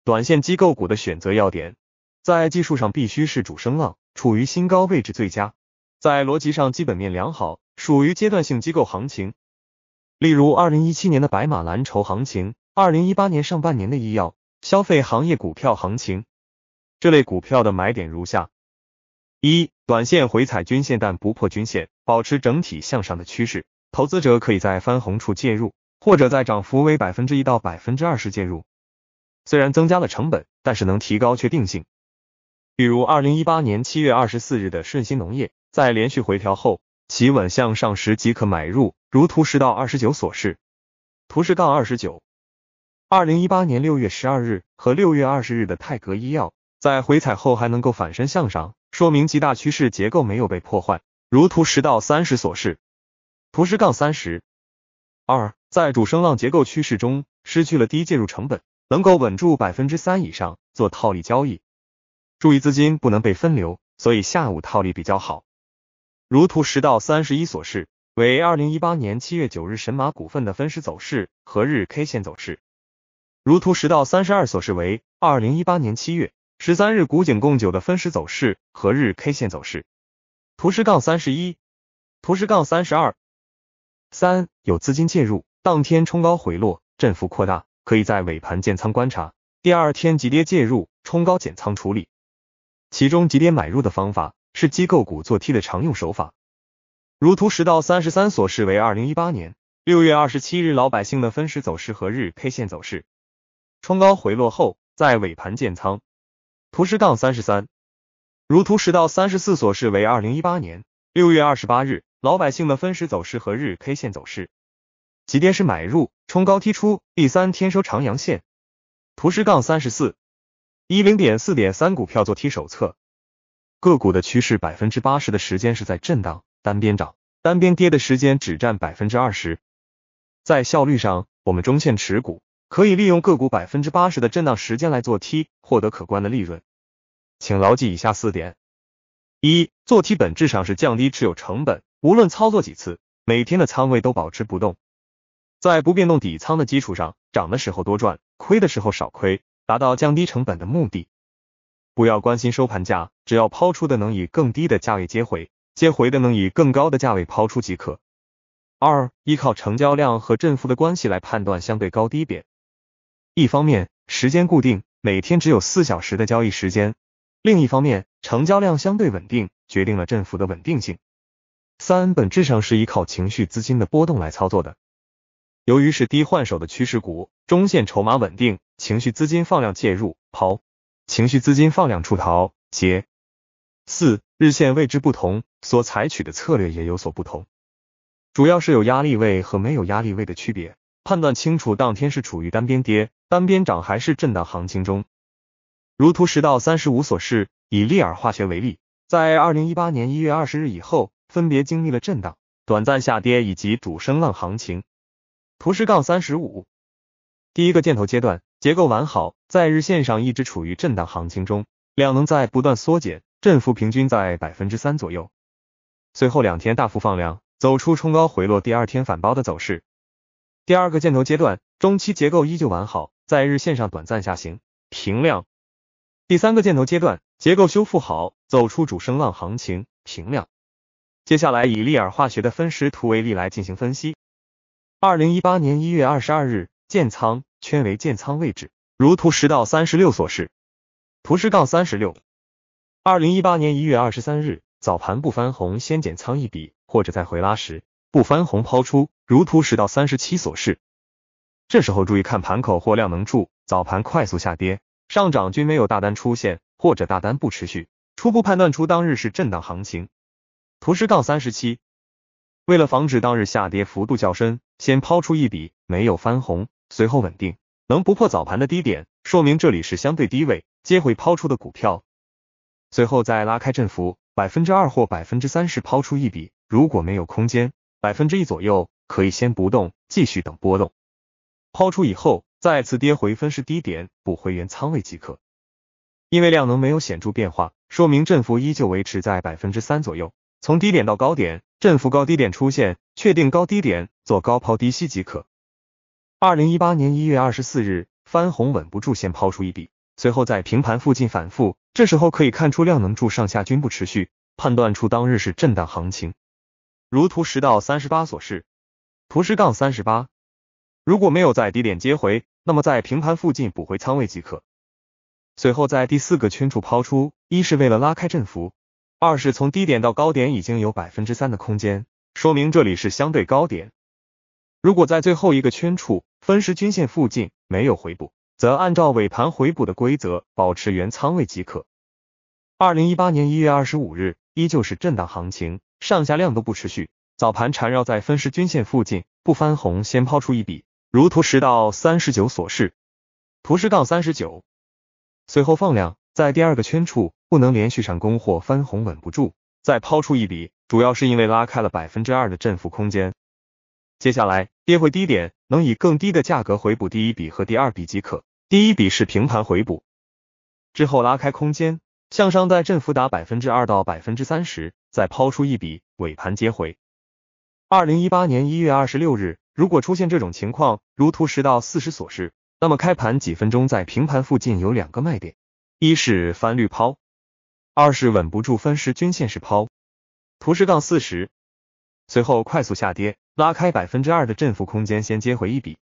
[SPEAKER 1] 短线机构股的选择要点，在技术上必须是主升浪，处于新高位置最佳；在逻辑上基本面良好，属于阶段性机构行情。例如，二零一七年的白马蓝筹行情，二零一八年上半年的医药、消费行业股票行情，这类股票的买点如下：一、短线回踩均线但不破均线，保持整体向上的趋势，投资者可以在翻红处介入，或者在涨幅为百分之一到百分之二十介入。虽然增加了成本，但是能提高确定性。比如，二零一八年七月二十四日的顺鑫农业，在连续回调后企稳向上时即可买入。如图十到二十九所示，图示杠二十九，二零一八年六月十二日和六月二十日的泰格医药在回踩后还能够反身向上，说明极大趋势结构没有被破坏。如图十到三十所示，图示杠三十二，在主升浪结构趋势中失去了低介入成本，能够稳住百分之三以上做套利交易，注意资金不能被分流，所以下午套利比较好。如图十到三十一所示。为二零一八年七月九日神马股份的分时走势和日 K 线走势，如图十到三十二所示；为二零一八年七月十三日古井贡酒的分时走势和日 K 线走势，图十杠三十一，图十杠三十二。三有资金介入，当天冲高回落，振幅扩大，可以在尾盘建仓观察；第二天急跌介入，冲高减仓处理。其中急跌买入的方法是机构股做 T 的常用手法。如图十到三十三所示为二零一八年六月二十七日老百姓的分时走势和日 K 线走势，冲高回落后在尾盘建仓。图十杠三十三，如图十到三十四所示为二零一八年六月二十八日老百姓的分时走势和日 K 线走势，即便是买入，冲高踢出，第三天收长阳线。图十杠三十四，一零点四点三股票做 T 手册，个股的趋势百分之八十的时间是在震荡。单边涨、单边跌的时间只占百分之二十，在效率上，我们中线持股可以利用个股百分之八十的震荡时间来做 T，获得可观的利润。请牢记以下四点：一、做 T 本质上是降低持有成本，无论操作几次，每天的仓位都保持不动，在不变动底仓的基础上，涨的时候多赚，亏的时候少亏，达到降低成本的目的。不要关心收盘价，只要抛出的能以更低的价位接回。接回的能以更高的价位抛出即可。二、依靠成交量和振幅的关系来判断相对高低点。一方面，时间固定，每天只有四小时的交易时间；另一方面，成交量相对稳定，决定了振幅的稳定性。三、本质上是依靠情绪资金的波动来操作的。由于是低换手的趋势股，中线筹码稳定，情绪资金放量介入抛，情绪资金放量出逃解。四。日线位置不同，所采取的策略也有所不同，主要是有压力位和没有压力位的区别。判断清楚当天是处于单边跌、单边涨还是震荡行情中。如图十到三十五所示，以利尔化学为例，在二零一八年一月二十日以后，分别经历了震荡、短暂下跌以及主升浪行情。图十杠三十五，第一个箭头阶段结构完好，在日线上一直处于震荡行情中，量能在不断缩减。振幅平均在百分之三左右，随后两天大幅放量，走出冲高回落，第二天反包的走势。第二个箭头阶段，中期结构依旧完好，在日线上短暂下行，平量。第三个箭头阶段，结构修复好，走出主升浪行情，平量。接下来以利尔化学的分时图为例来进行分析。二零一八年一月二十二日建仓，圈为建仓位置，如图十到三十六所示。图十杠三十六。二零一八年一月二十三日，早盘不翻红，先减仓一笔，或者在回拉时不翻红抛出。如图十到三十七所示，这时候注意看盘口或量能柱，早盘快速下跌，上涨均没有大单出现，或者大单不持续，初步判断出当日是震荡行情。图十杠三十七，为了防止当日下跌幅度较深，先抛出一笔，没有翻红，随后稳定，能不破早盘的低点，说明这里是相对低位接回抛出的股票。随后再拉开振幅百分之二或百分之三十抛出一笔，如果没有空间，百分之一左右可以先不动，继续等波动。抛出以后再次跌回分时低点补回原仓位即可。因为量能没有显著变化，说明振幅依旧维持在百分之三左右。从低点到高点，振幅高低点出现，确定高低点做高抛低吸即可。二零一八年一月二十四日翻红稳不住，先抛出一笔，随后在平盘附近反复。这时候可以看出量能柱上下均不持续，判断出当日是震荡行情。如图十到三十八所示，图十杠三十八。如果没有在低点接回，那么在平盘附近补回仓位即可。随后在第四个圈处抛出，一是为了拉开振幅，二是从低点到高点已经有百分之三的空间，说明这里是相对高点。如果在最后一个圈处分时均线附近没有回补。则按照尾盘回补的规则，保持原仓位即可。二零一八年一月二十五日依旧是震荡行情，上下量都不持续。早盘缠绕在分时均线附近，不翻红，先抛出一笔，如图十到三十九所示。图十杠三十九，随后放量，在第二个圈处不能连续上攻或翻红稳不住，再抛出一笔，主要是因为拉开了百分之二的振幅空间。接下来跌回低点，能以更低的价格回补第一笔和第二笔即可。第一笔是平盘回补，之后拉开空间向上，带振幅达百分之二到百分之三十，再抛出一笔尾盘接回。二零一八年一月二十六日，如果出现这种情况，如图十到四十所示，那么开盘几分钟在平盘附近有两个卖点，一是翻绿抛，二是稳不住分时均线式抛，图十杠四十，随后快速下跌，拉开百分之二的振幅空间，先接回一笔。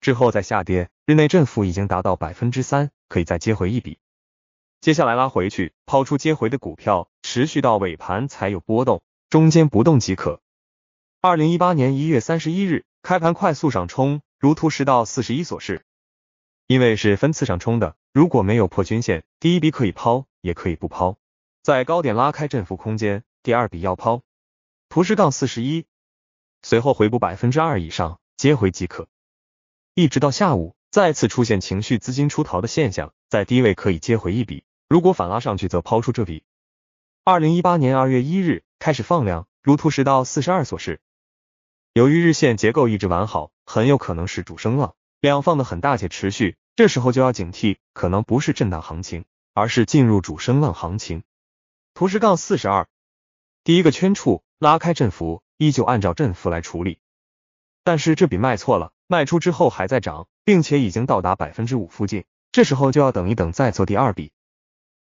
[SPEAKER 1] 之后再下跌，日内振幅已经达到百分之三，可以再接回一笔。接下来拉回去，抛出接回的股票，持续到尾盘才有波动，中间不动即可。二零一八年一月三十一日开盘快速上冲，如图十到四十一所示。因为是分次上冲的，如果没有破均线，第一笔可以抛也可以不抛，在高点拉开振幅空间，第二笔要抛。图示杠四十一，随后回补百分之二以上接回即可。一直到下午，再次出现情绪资金出逃的现象，在低位可以接回一笔，如果反拉上去则抛出这笔。二零一八年二月一日开始放量，如图十到四十二所示。由于日线结构一直完好，很有可能是主升浪，量放的很大且持续，这时候就要警惕，可能不是震荡行情，而是进入主升浪行情。图十杠四十二，第一个圈处拉开振幅，依旧按照振幅来处理。但是这笔卖错了，卖出之后还在涨，并且已经到达百分之五附近，这时候就要等一等再做第二笔。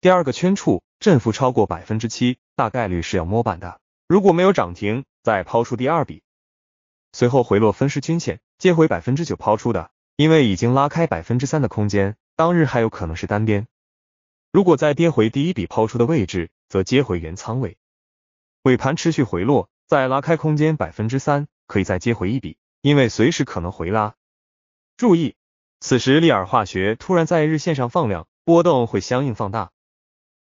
[SPEAKER 1] 第二个圈处振幅超过百分之七，大概率是要摸板的，如果没有涨停，再抛出第二笔。随后回落分时均线，接回百分之九抛出的，因为已经拉开百分之三的空间，当日还有可能是单边。如果再跌回第一笔抛出的位置，则接回原仓位。尾盘持续回落，再拉开空间百分之三。可以再接回一笔，因为随时可能回拉。注意，此时利尔化学突然在日线上放量，波动会相应放大。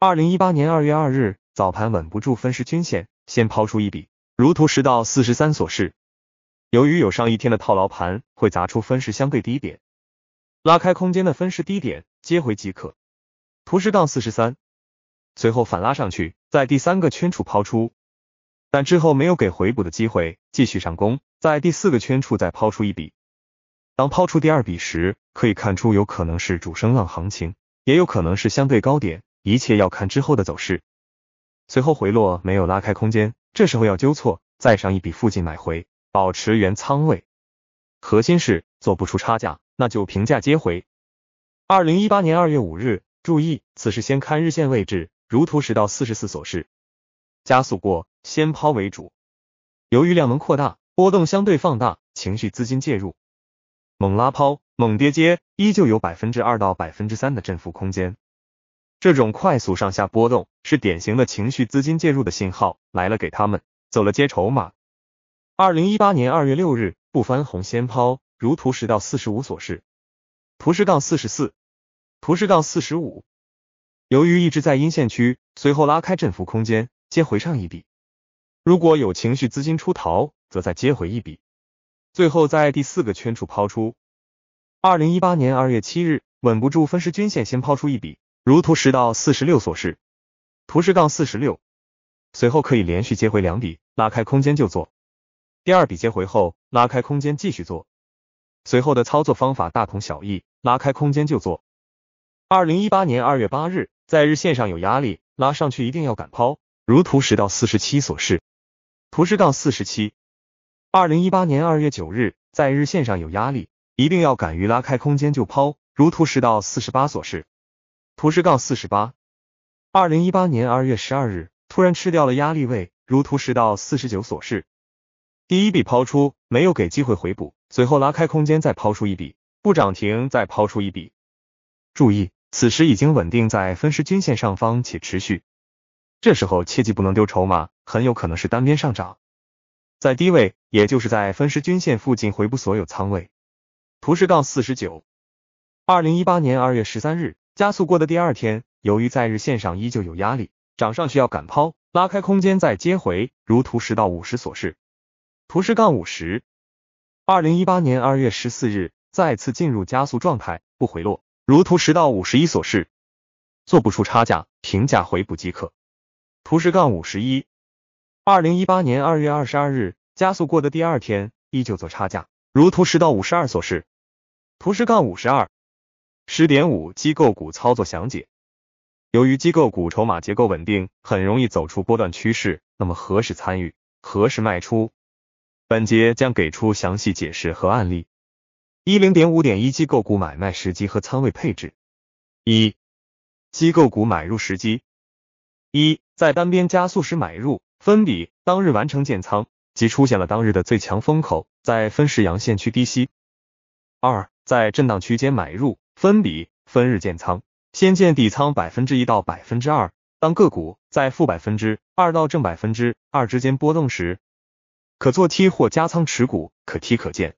[SPEAKER 1] 二零一八年二月二日早盘稳不住分时均线，先抛出一笔，如图十到四十三所示。由于有上一天的套牢盘，会砸出分时相对低点，拉开空间的分时低点接回即可。图十到四十三，随后反拉上去，在第三个圈处抛出。但之后没有给回补的机会，继续上攻，在第四个圈处再抛出一笔。当抛出第二笔时，可以看出有可能是主升浪行情，也有可能是相对高点，一切要看之后的走势。随后回落没有拉开空间，这时候要纠错，再上一笔附近买回，保持原仓位。核心是做不出差价，那就平价接回。二零一八年二月五日，注意，此时先看日线位置，如图十到四十四所示。加速过，先抛为主。由于量能扩大，波动相对放大，情绪资金介入，猛拉抛，猛跌接，依旧有百分之二到百分之三的振幅空间。这种快速上下波动是典型的情绪资金介入的信号来了，给他们走了接筹码。二零一八年二月六日不翻红先抛，如图十到四十五所示。图十杠四十四，图十杠四十五。由于一直在阴线区，随后拉开振幅空间。接回上一笔，如果有情绪资金出逃，则再接回一笔，最后在第四个圈处抛出。二零一八年二月七日，稳不住分时均线，先抛出一笔，如图十到四十六所示，图十杠四十六。随后可以连续接回两笔，拉开空间就做。第二笔接回后，拉开空间继续做。随后的操作方法大同小异，拉开空间就做。二零一八年二月八日，在日线上有压力，拉上去一定要敢抛。如图十到四十七所示，图十到四十七，二零一八年二月九日，在日线上有压力，一定要敢于拉开空间就抛。如图十到四十八所示，图十到四十八，二零一八年二月十二日，突然吃掉了压力位。如图十到四十九所示，第一笔抛出，没有给机会回补，随后拉开空间再抛出一笔，不涨停再抛出一笔。注意，此时已经稳定在分时均线上方且持续。这时候切记不能丢筹码，很有可能是单边上涨，在低位，也就是在分时均线附近回补所有仓位。图示杠四十九，二零一八年二月十三日加速过的第二天，由于在日线上依旧有压力，涨上去要赶抛，拉开空间再接回，如图十到五十所示。图示杠五十，二零一八年二月十四日再次进入加速状态，不回落，如图十到五十一所示，做不出差价，平价回补即可。图十杠五十一，二零一八年二月二十二日加速过的第二天，依旧做差价。如图十到五十二所示。图十杠五十二，十点五机构股操作详解。由于机构股筹码结构稳定，很容易走出波段趋势，那么何时参与，何时卖出？本节将给出详细解释和案例。一零点五点一机构股买卖时机和仓位配置。一机构股买入时机。一在单边加速时买入，分笔当日完成建仓，即出现了当日的最强风口。在分时阳线区低吸。二，在震荡区间买入，分笔分日建仓，先建底仓百分之一到百分之二。当个股在负百分之二到正百分之二之间波动时，可做 T 或加仓持股，可 T 可建。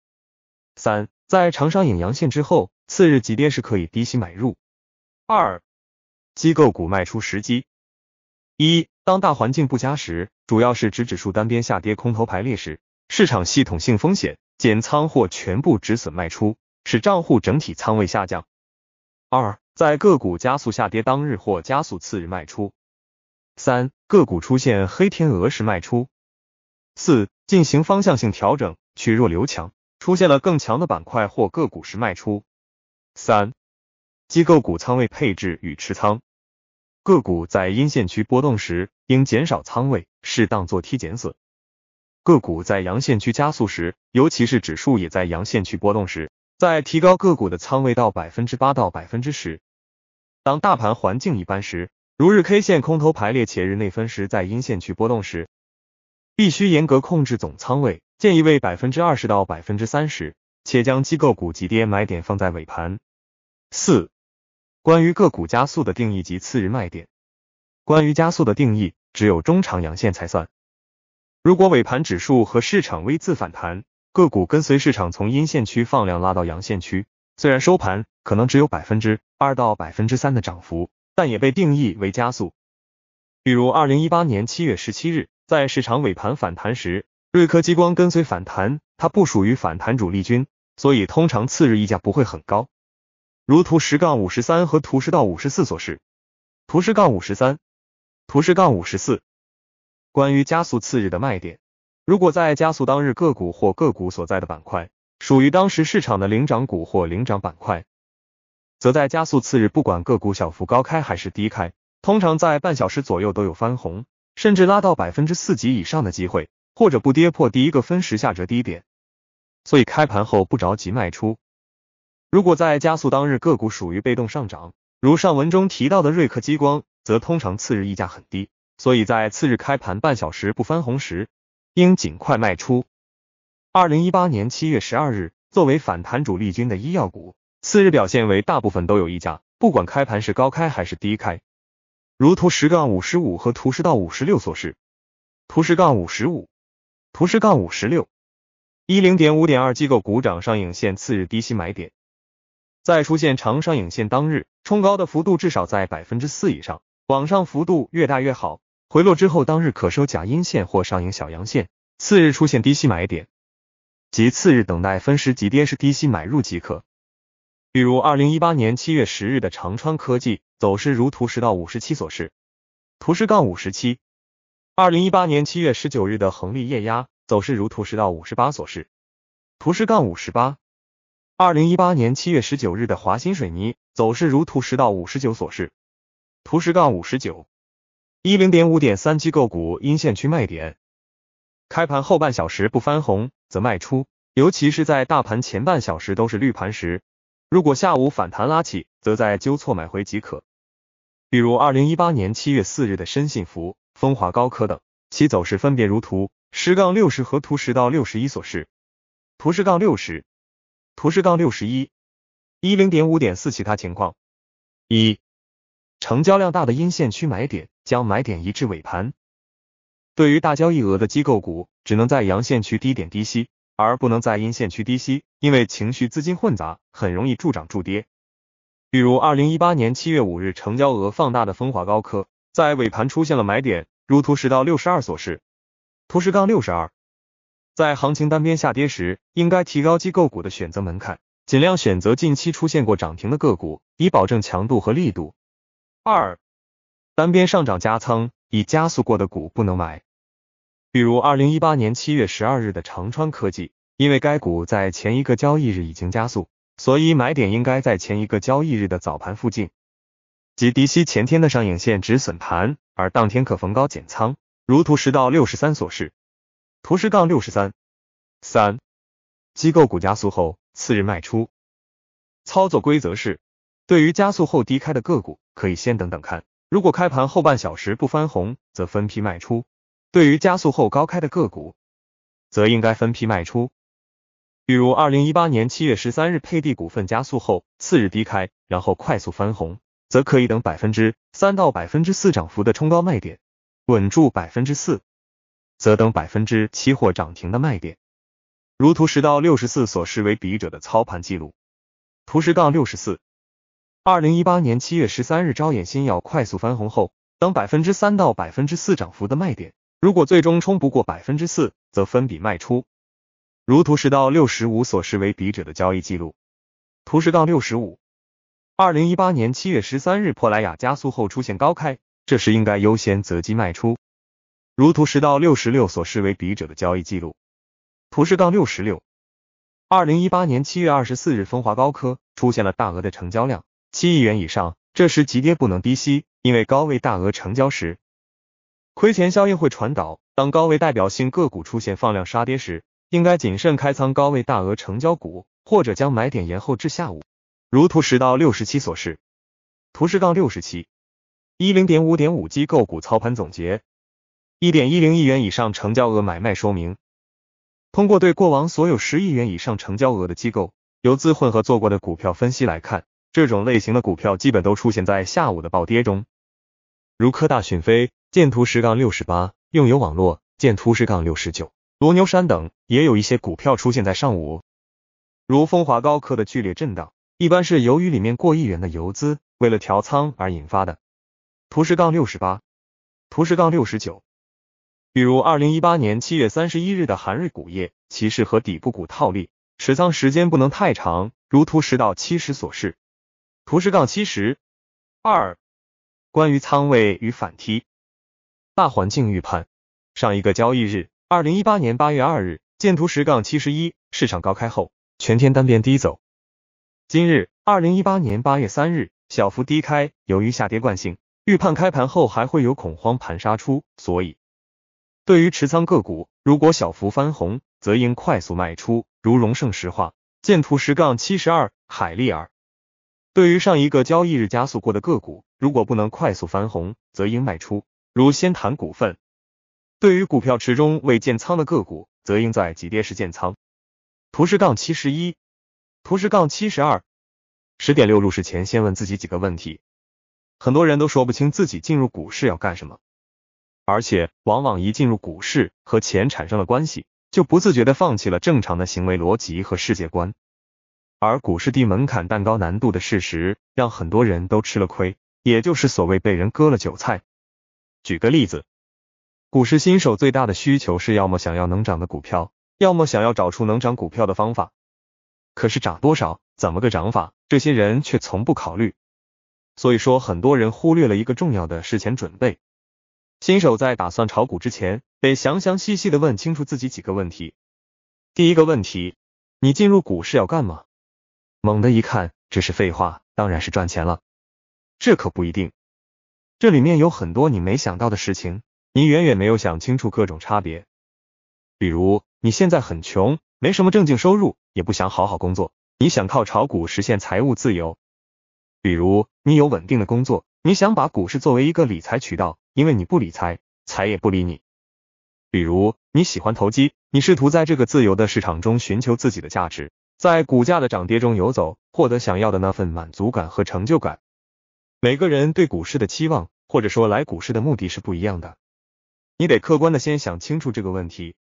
[SPEAKER 1] 三，在长上影阳线之后，次日即跌是可以低吸买入。二，机构股卖出时机。一、当大环境不佳时，主要是指指数单边下跌、空头排列时，市场系统性风险，减仓或全部止损卖出，使账户整体仓位下降。二、在个股加速下跌当日或加速次日卖出。三、个股出现黑天鹅时卖出。四、进行方向性调整，取弱留强，出现了更强的板块或个股时卖出。三、机构股仓位配置与持仓。个股在阴线区波动时，应减少仓位，适当做 T 减损；个股在阳线区加速时，尤其是指数也在阳线区波动时，在提高个股的仓位到百分之八到百分之十。当大盘环境一般时，如日 K 线空头排列且日内分时在阴线区波动时，必须严格控制总仓位，建议为百分之二十到百分之三十，且将机构股急跌买点放在尾盘。四。关于个股加速的定义及次日卖点。关于加速的定义，只有中长阳线才算。如果尾盘指数和市场微字反弹，个股跟随市场从阴线区放量拉到阳线区，虽然收盘可能只有百分之二到百分之三的涨幅，但也被定义为加速。比如二零一八年七月十七日，在市场尾盘反弹时，瑞科激光跟随反弹，它不属于反弹主力军，所以通常次日溢价不会很高。如图十杠五十三和图十到五十四所示，图十杠五十三，图十杠五十四，关于加速次日的卖点，如果在加速当日个股或个股所在的板块属于当时市场的领涨股或领涨板块，则在加速次日不管个股小幅高开还是低开，通常在半小时左右都有翻红，甚至拉到百分之四级以上的机会，或者不跌破第一个分时下折低点，所以开盘后不着急卖出。如果在加速当日个股属于被动上涨，如上文中提到的瑞克激光，则通常次日溢价很低，所以在次日开盘半小时不翻红时，应尽快卖出。二零一八年七月十二日，作为反弹主力军的医药股，次日表现为大部分都有溢价，不管开盘是高开还是低开。如图十杠五十五和图十到五十六所示，图十杠五十五，图十杠五十六，一零点五点二机构股涨上影线，次日低吸买点。在出现长上影线当日，冲高的幅度至少在百分之四以上，往上幅度越大越好。回落之后，当日可收假阴线或上影小阳线，次日出现低吸买点，即次日等待分时急跌时低吸买入即可。比如，二零一八年七月十日的长川科技走势如图十到五十七所示，图十杠五十七。二零一八年七月十九日的恒力液压走势如图十到五十八所示，图十杠五十八。二零一八年七月十九日的华新水泥走势如图十到五十九所示，图十杠五十九一零点五点三机构股阴线区卖点，开盘后半小时不翻红则卖出，尤其是在大盘前半小时都是绿盘时，如果下午反弹拉起，则在纠错买回即可。比如二零一八年七月四日的深信服、风华高科等其走势分别如图十杠六十和图十到六十一所示，图十杠六十。图示杠六十一，一零点五点四，其他情况一，成交量大的阴线区买点，将买点移至尾盘。对于大交易额的机构股，只能在阳线区低点低吸，而不能在阴线区低吸，因为情绪资金混杂，很容易助涨助跌。比如二零一八年七月五日成交额放大的风华高科，在尾盘出现了买点，如图十到六十二所示。图示杠六十二。在行情单边下跌时，应该提高机构股的选择门槛，尽量选择近期出现过涨停的个股，以保证强度和力度。二，单边上涨加仓，已加速过的股不能买。比如二零一八年七月十二日的长川科技，因为该股在前一个交易日已经加速，所以买点应该在前一个交易日的早盘附近，即低吸前天的上影线止损盘，而当天可逢高减仓。如图十到六十三所示。图示杠六十三三机构股加速后次日卖出，操作规则是：对于加速后低开的个股，可以先等等看，如果开盘后半小时不翻红，则分批卖出；对于加速后高开的个股，则应该分批卖出。比如，二零一八年七月十三日，配帝股份加速后次日低开，然后快速翻红，则可以等百分之三到百分之四涨幅的冲高卖点，稳住百分之四。则等百分之期货涨停的卖点，如图十到六十四所示为笔者的操盘记录。图十杠六十四，二零一八年七月十三日，招眼新药快速翻红后，等百分之三到百分之四涨幅的卖点，如果最终冲不过百分之四，则分笔卖出。如图十到六十五所示为笔者的交易记录。图十到六十五，二零一八年七月十三日，珀莱雅加速后出现高开，这时应该优先择机卖出。如图十到六十六所示为笔者的交易记录，图示杠六十六，二零一八年七月二十四日，风华高科出现了大额的成交量，七亿元以上。这时急跌不能低吸，因为高位大额成交时，亏钱效应会传导。当高位代表性个股出现放量杀跌时，应该谨慎开仓高位大额成交股，或者将买点延后至下午。如图十到六十七所示，图示杠六十七，一零点五点五机构股操盘总结。一点一零亿元以上成交额买卖说明：通过对过往所有十亿元以上成交额的机构游资混合做过的股票分析来看，这种类型的股票基本都出现在下午的暴跌中，如科大讯飞、建图十杠六十八、用友网络、建图十杠六十九、罗牛山等；也有一些股票出现在上午，如风华高科的剧烈震荡，一般是由于里面过亿元的游资为了调仓而引发的。图十杠六十八、图十杠六十九。比如二零一八年七月三十一日的韩瑞股业，其适和底部股套利，持仓时间不能太长。如图十到七十所示。图十杠七十二，关于仓位与反踢大环境预判。上一个交易日，二零一八年八月二日，见图十杠七十一，市场高开后，全天单边低走。今日，二零一八年八月三日，小幅低开，由于下跌惯性，预判开盘后还会有恐慌盘杀出，所以。对于持仓个股，如果小幅翻红，则应快速卖出，如荣盛石化、建图十杠七十二、海利尔。对于上一个交易日加速过的个股，如果不能快速翻红，则应卖出，如先谈股份。对于股票池中未建仓的个股，则应在急跌时建仓，图十杠七十一、图十杠七十二。十点六入市前，先问自己几个问题，很多人都说不清自己进入股市要干什么。而且往往一进入股市和钱产生了关系，就不自觉的放弃了正常的行为逻辑和世界观。而股市低门槛、蛋糕难度的事实，让很多人都吃了亏，也就是所谓被人割了韭菜。举个例子，股市新手最大的需求是，要么想要能涨的股票，要么想要找出能涨股票的方法。可是涨多少、怎么个涨法，这些人却从不考虑。所以说，很多人忽略了一个重要的事前准备。新手在打算炒股之前，得详详细细的问清楚自己几个问题。第一个问题，你进入股市要干嘛？猛的一看，这是废话，当然是赚钱了。这可不一定，这里面有很多你没想到的事情，你远远没有想清楚各种差别。比如，你现在很穷，没什么正经收入，也不想好好工作，你想靠炒股实现财务自由。比如，你有稳定的工作。你想把股市作为一个理财渠道，因为你不理财，财也不理你。比如你喜欢投机，你试图在这个自由的市场中寻求自己的价值，在股价的涨跌中游走，获得想要的那份满足感和成就感。每个人对股市的期望，或者说来股市的目的是不一样的。你得客观的先想清楚这个问题。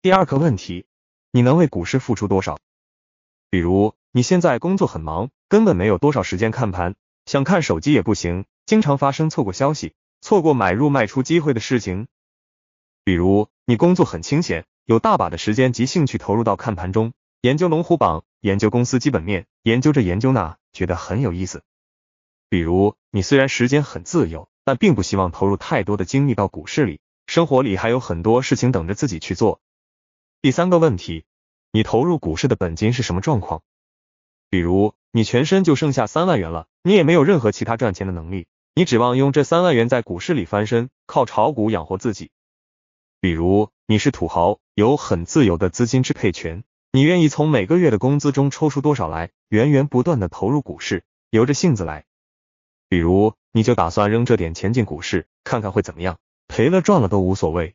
[SPEAKER 1] 第二个问题，你能为股市付出多少？比如你现在工作很忙，根本没有多少时间看盘。想看手机也不行，经常发生错过消息、错过买入卖出机会的事情。比如你工作很清闲，有大把的时间及兴趣投入到看盘中，研究龙虎榜，研究公司基本面，研究这研究那，觉得很有意思。比如你虽然时间很自由，但并不希望投入太多的精力到股市里，生活里还有很多事情等着自己去做。第三个问题，你投入股市的本金是什么状况？比如你全身就剩下三万元了，你也没有任何其他赚钱的能力，你指望用这三万元在股市里翻身，靠炒股养活自己。比如你是土豪，有很自由的资金支配权，你愿意从每个月的工资中抽出多少来，源源不断的投入股市，由着性子来。比如你就打算扔这点钱进股市，看看会怎么样，赔了赚了都无所谓。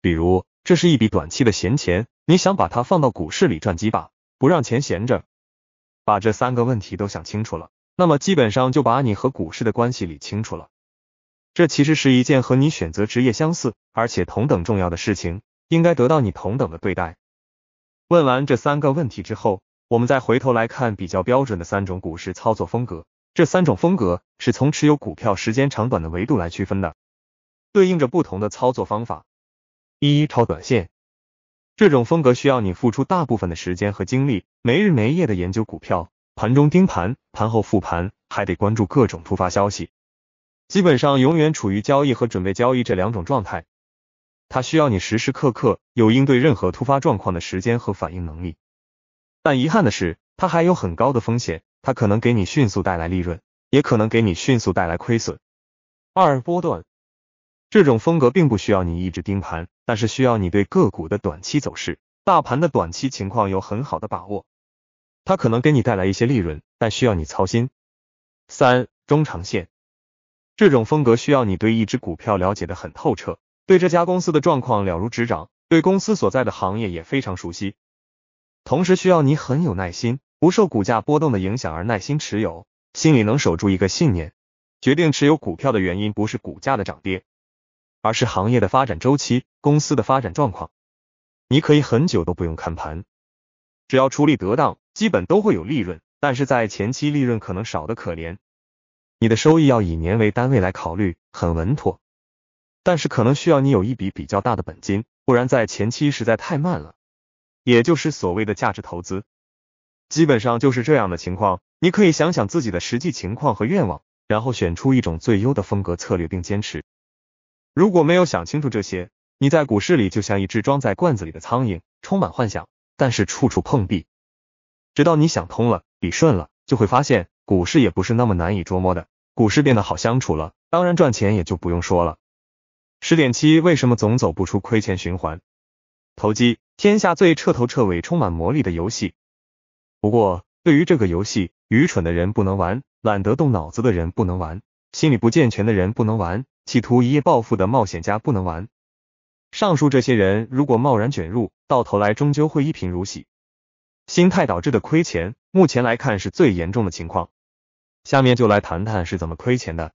[SPEAKER 1] 比如这是一笔短期的闲钱，你想把它放到股市里赚几把，不让钱闲着。把这三个问题都想清楚了，那么基本上就把你和股市的关系理清楚了。这其实是一件和你选择职业相似，而且同等重要的事情，应该得到你同等的对待。问完这三个问题之后，我们再回头来看比较标准的三种股市操作风格。这三种风格是从持有股票时间长短的维度来区分的，对应着不同的操作方法。一超短线，这种风格需要你付出大部分的时间和精力。没日没夜的研究股票，盘中盯盘，盘后复盘，还得关注各种突发消息，基本上永远处于交易和准备交易这两种状态。它需要你时时刻刻有应对任何突发状况的时间和反应能力。但遗憾的是，它还有很高的风险，它可能给你迅速带来利润，也可能给你迅速带来亏损。二波段这种风格并不需要你一直盯盘，但是需要你对个股的短期走势、大盘的短期情况有很好的把握。它可能给你带来一些利润，但需要你操心。三中长线这种风格需要你对一只股票了解的很透彻，对这家公司的状况了如指掌，对公司所在的行业也非常熟悉。同时需要你很有耐心，不受股价波动的影响而耐心持有，心里能守住一个信念：决定持有股票的原因不是股价的涨跌，而是行业的发展周期、公司的发展状况。你可以很久都不用看盘，只要处理得当。基本都会有利润，但是在前期利润可能少得可怜。你的收益要以年为单位来考虑，很稳妥，但是可能需要你有一笔比较大的本金，不然在前期实在太慢了。也就是所谓的价值投资，基本上就是这样的情况。你可以想想自己的实际情况和愿望，然后选出一种最优的风格策略并坚持。如果没有想清楚这些，你在股市里就像一只装在罐子里的苍蝇，充满幻想，但是处处碰壁。直到你想通了，理顺了，就会发现股市也不是那么难以捉摸的，股市变得好相处了，当然赚钱也就不用说了。十点七为什么总走不出亏钱循环？投机，天下最彻头彻尾充满魔力的游戏。不过对于这个游戏，愚蠢的人不能玩，懒得动脑子的人不能玩，心理不健全的人不能玩，企图一夜暴富的冒险家不能玩。上述这些人如果贸然卷入，到头来终究会一贫如洗。心态导致的亏钱，目前来看是最严重的情况。下面就来谈谈是怎么亏钱的。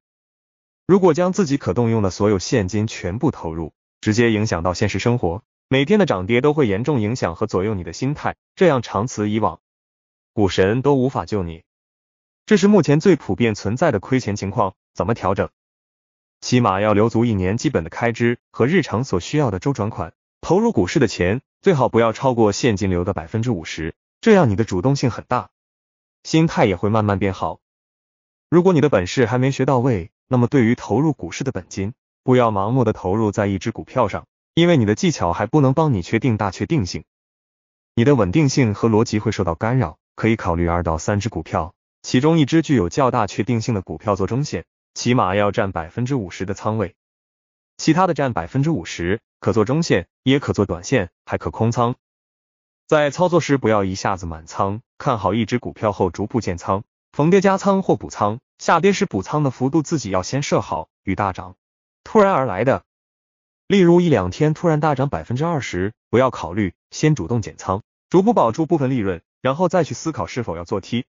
[SPEAKER 1] 如果将自己可动用的所有现金全部投入，直接影响到现实生活，每天的涨跌都会严重影响和左右你的心态，这样长此以往，股神都无法救你。这是目前最普遍存在的亏钱情况，怎么调整？起码要留足一年基本的开支和日常所需要的周转款，投入股市的钱。最好不要超过现金流的百分之五十，这样你的主动性很大，心态也会慢慢变好。如果你的本事还没学到位，那么对于投入股市的本金，不要盲目的投入在一只股票上，因为你的技巧还不能帮你确定大确定性，你的稳定性和逻辑会受到干扰。可以考虑二到三只股票，其中一只具有较大确定性的股票做中线，起码要占百分之五十的仓位。其他的占百分之五十，可做中线，也可做短线，还可空仓。在操作时不要一下子满仓，看好一只股票后逐步建仓，逢跌加仓或补仓，下跌时补仓的幅度自己要先设好。与大涨，突然而来的，例如一两天突然大涨百分之二十，不要考虑，先主动减仓，逐步保住部分利润，然后再去思考是否要做 T，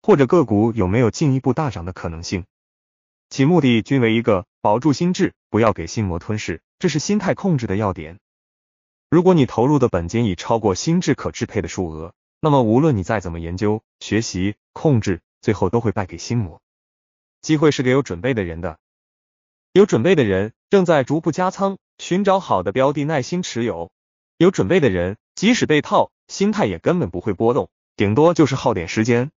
[SPEAKER 1] 或者个股有没有进一步大涨的可能性。其目的均为一个。保住心智，不要给心魔吞噬，这是心态控制的要点。如果你投入的本金已超过心智可支配的数额，那么无论你再怎么研究、学习、控制，最后都会败给心魔。机会是给有准备的人的，有准备的人正在逐步加仓，寻找好的标的，耐心持有。有准备的人即使被套，心态也根本不会波动，顶多就是耗点时间，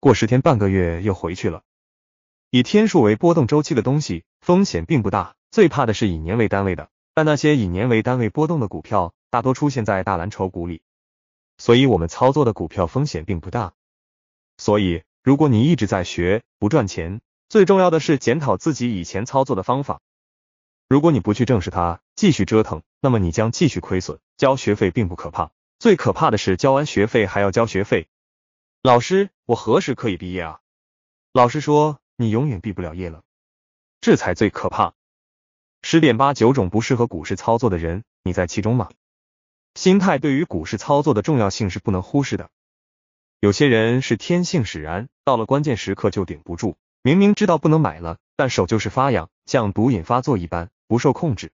[SPEAKER 1] 过十天半个月又回去了。以天数为波动周期的东西风险并不大，最怕的是以年为单位的。但那些以年为单位波动的股票大多出现在大蓝筹股里，所以我们操作的股票风险并不大。所以，如果你一直在学不赚钱，最重要的是检讨自己以前操作的方法。如果你不去正视它，继续折腾，那么你将继续亏损。交学费并不可怕，最可怕的是交完学费还要交学费。老师，我何时可以毕业啊？老师说。你永远毕不了业了，这才最可怕。十点八九种不适合股市操作的人，你在其中吗？心态对于股市操作的重要性是不能忽视的。有些人是天性使然，到了关键时刻就顶不住，明明知道不能买了，但手就是发痒，像毒瘾发作一般，不受控制。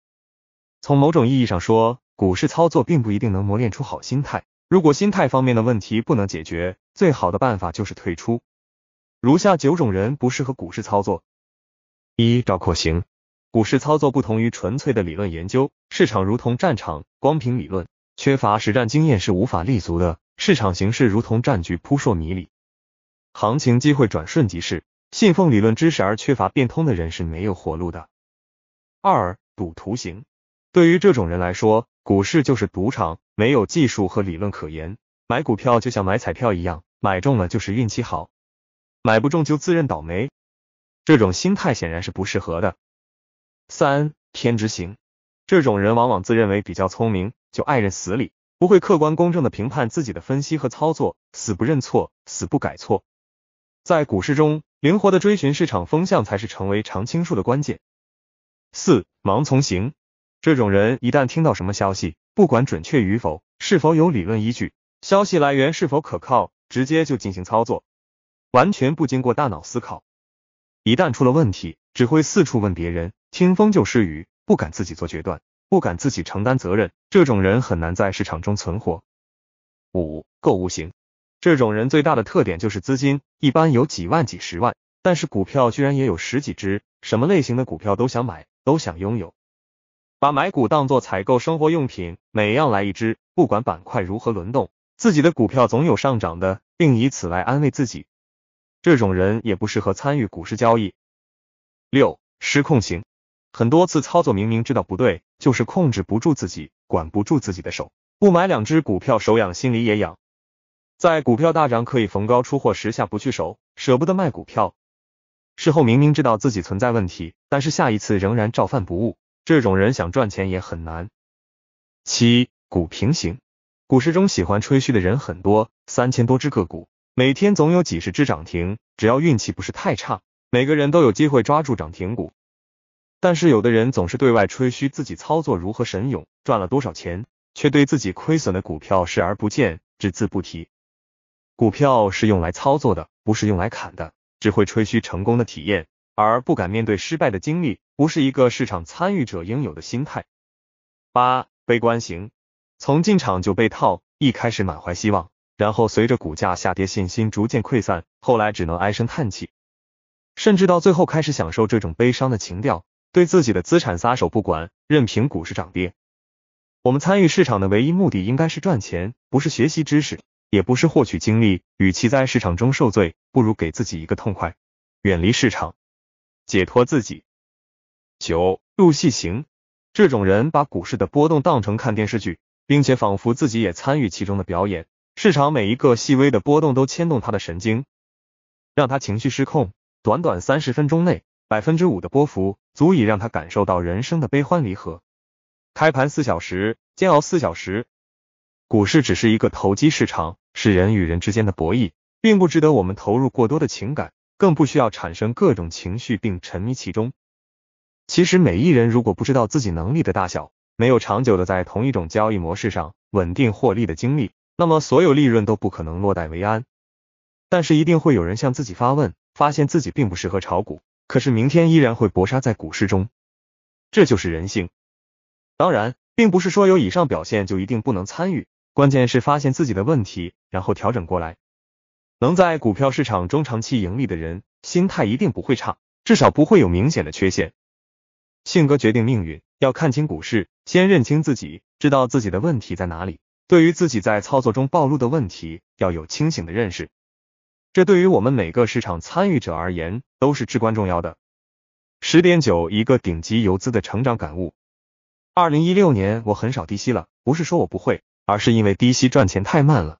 [SPEAKER 1] 从某种意义上说，股市操作并不一定能磨练出好心态。如果心态方面的问题不能解决，最好的办法就是退出。如下九种人不适合股市操作：一、赵括型，股市操作不同于纯粹的理论研究，市场如同战场，光凭理论缺乏实战经验是无法立足的。市场形势如同战局扑朔迷离，行情机会转瞬即逝，信奉理论知识而缺乏变通的人是没有活路的。二、赌徒型，对于这种人来说，股市就是赌场，没有技术和理论可言，买股票就像买彩票一样，买中了就是运气好。买不中就自认倒霉，这种心态显然是不适合的。三偏执型，这种人往往自认为比较聪明，就爱认死理，不会客观公正的评判自己的分析和操作，死不认错，死不改错。在股市中，灵活的追寻市场风向才是成为常青树的关键。四盲从型，这种人一旦听到什么消息，不管准确与否，是否有理论依据，消息来源是否可靠，直接就进行操作。完全不经过大脑思考，一旦出了问题，只会四处问别人，听风就是雨，不敢自己做决断，不敢自己承担责任。这种人很难在市场中存活。五购物型，这种人最大的特点就是资金一般有几万几十万，但是股票居然也有十几只，什么类型的股票都想买，都想拥有，把买股当做采购生活用品，每样来一只，不管板块如何轮动，自己的股票总有上涨的，并以此来安慰自己。这种人也不适合参与股市交易。六、失控型，很多次操作明明知道不对，就是控制不住自己，管不住自己的手，不买两只股票手痒，心里也痒。在股票大涨可以逢高出货时下不去手，舍不得卖股票。事后明明知道自己存在问题，但是下一次仍然照犯不误。这种人想赚钱也很难。七、股平行，股市中喜欢吹嘘的人很多，三千多只个股。每天总有几十只涨停，只要运气不是太差，每个人都有机会抓住涨停股。但是有的人总是对外吹嘘自己操作如何神勇，赚了多少钱，却对自己亏损的股票视而不见，只字不提。股票是用来操作的，不是用来砍的。只会吹嘘成功的体验，而不敢面对失败的经历，不是一个市场参与者应有的心态。八、悲观型，从进场就被套，一开始满怀希望。然后随着股价下跌，信心逐渐溃散，后来只能唉声叹气，甚至到最后开始享受这种悲伤的情调，对自己的资产撒手不管，任凭股市涨跌。我们参与市场的唯一目的应该是赚钱，不是学习知识，也不是获取经历。与其在市场中受罪，不如给自己一个痛快，远离市场，解脱自己。九入戏行，这种人把股市的波动当成看电视剧，并且仿佛自己也参与其中的表演。市场每一个细微的波动都牵动他的神经，让他情绪失控。短短三十分钟内，百分之五的波幅足以让他感受到人生的悲欢离合。开盘四小时，煎熬四小时，股市只是一个投机市场，是人与人之间的博弈，并不值得我们投入过多的情感，更不需要产生各种情绪并沉迷其中。其实，每一人如果不知道自己能力的大小，没有长久的在同一种交易模式上稳定获利的经历，那么所有利润都不可能落袋为安，但是一定会有人向自己发问，发现自己并不适合炒股，可是明天依然会搏杀在股市中，这就是人性。当然，并不是说有以上表现就一定不能参与，关键是发现自己的问题，然后调整过来。能在股票市场中长期盈利的人，心态一定不会差，至少不会有明显的缺陷。性格决定命运，要看清股市，先认清自己，知道自己的问题在哪里。对于自己在操作中暴露的问题，要有清醒的认识，这对于我们每个市场参与者而言都是至关重要的。十点九，一个顶级游资的成长感悟。二零一六年我很少低吸了，不是说我不会，而是因为低吸赚钱太慢了。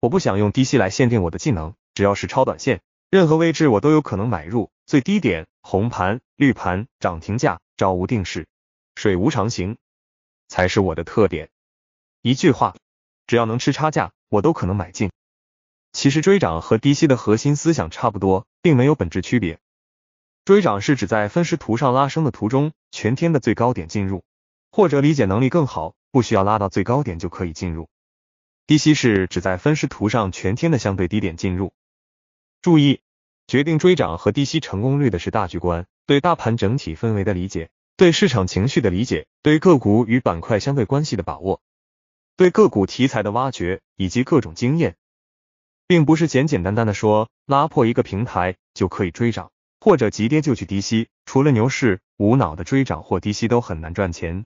[SPEAKER 1] 我不想用低吸来限定我的技能，只要是超短线，任何位置我都有可能买入。最低点、红盘、绿盘、涨停价，朝无定势，水无常形，才是我的特点。一句话，只要能吃差价，我都可能买进。其实追涨和低吸的核心思想差不多，并没有本质区别。追涨是指在分时图上拉升的途中全天的最高点进入，或者理解能力更好，不需要拉到最高点就可以进入。低吸是指在分时图上全天的相对低点进入。注意，决定追涨和低吸成功率的是大局观，对大盘整体氛围的理解，对市场情绪的理解，对个股与板块相对关系的把握。对个股题材的挖掘以及各种经验，并不是简简单单的说拉破一个平台就可以追涨，或者急跌就去低吸。除了牛市，无脑的追涨或低吸都很难赚钱。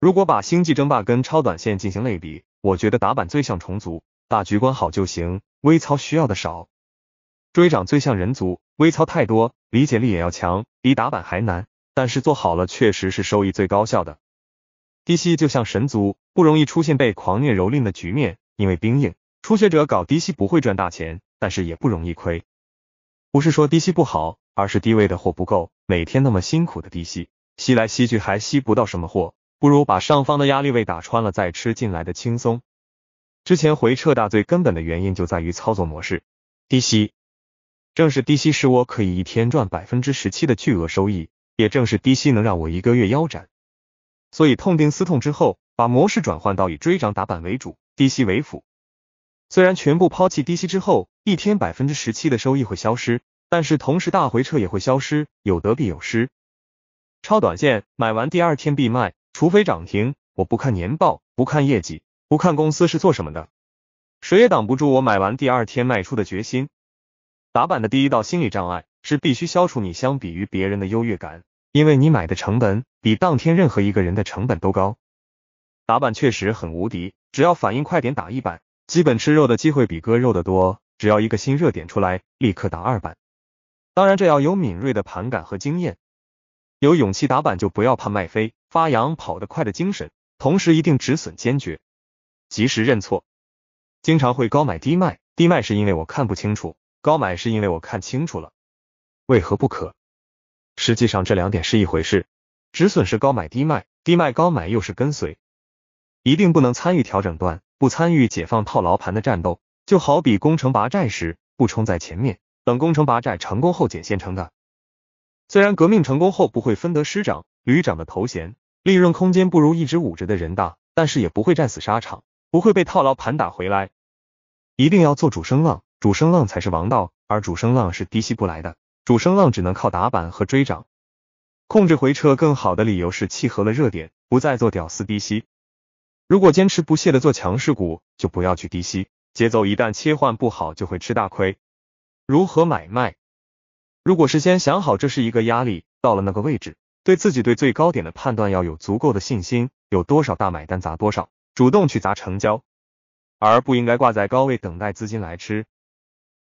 [SPEAKER 1] 如果把星际争霸跟超短线进行类比，我觉得打板最像虫族，大局观好就行，微操需要的少；追涨最像人族，微操太多，理解力也要强，比打板还难。但是做好了，确实是收益最高效的。低吸就像神族，不容易出现被狂虐蹂躏的局面，因为兵硬。初学者搞低吸不会赚大钱，但是也不容易亏。不是说低吸不好，而是低位的货不够，每天那么辛苦的低吸，吸来吸去还吸不到什么货，不如把上方的压力位打穿了再吃进来的轻松。之前回撤大最根本的原因就在于操作模式，低吸。正是低吸使我可以一天赚百分之十七的巨额收益，也正是低吸能让我一个月腰斩。所以痛定思痛之后，把模式转换到以追涨打板为主，低吸为辅。虽然全部抛弃低吸之后，一天百分之十七的收益会消失，但是同时大回撤也会消失，有得必有失。超短线买完第二天必卖，除非涨停。我不看年报，不看业绩，不看公司是做什么的，谁也挡不住我买完第二天卖出的决心。打板的第一道心理障碍是必须消除你相比于别人的优越感，因为你买的成本。比当天任何一个人的成本都高，打板确实很无敌。只要反应快点打一板，基本吃肉的机会比割肉的多。只要一个新热点出来，立刻打二板。当然，这要有敏锐的盘感和经验，有勇气打板就不要怕卖飞。发扬跑得快的精神，同时一定止损坚决，及时认错。经常会高买低卖，低卖是因为我看不清楚，高买是因为我看清楚了。为何不可？实际上这两点是一回事。止损是高买低卖，低卖高买又是跟随，一定不能参与调整段，不参与解放套牢盘的战斗。就好比攻城拔寨时不冲在前面，等攻城拔寨成功后捡现成的。虽然革命成功后不会分得师长、旅长的头衔，利润空间不如一直捂着的人大，但是也不会战死沙场，不会被套牢盘打回来。一定要做主升浪，主升浪才是王道，而主升浪是低吸不来的，主升浪只能靠打板和追涨。控制回撤更好的理由是契合了热点，不再做屌丝低吸。如果坚持不懈的做强势股，就不要去低吸。节奏一旦切换不好，就会吃大亏。如何买卖？如果事先想好这是一个压力，到了那个位置，对自己对最高点的判断要有足够的信心。有多少大买单砸多少，主动去砸成交，而不应该挂在高位等待资金来吃。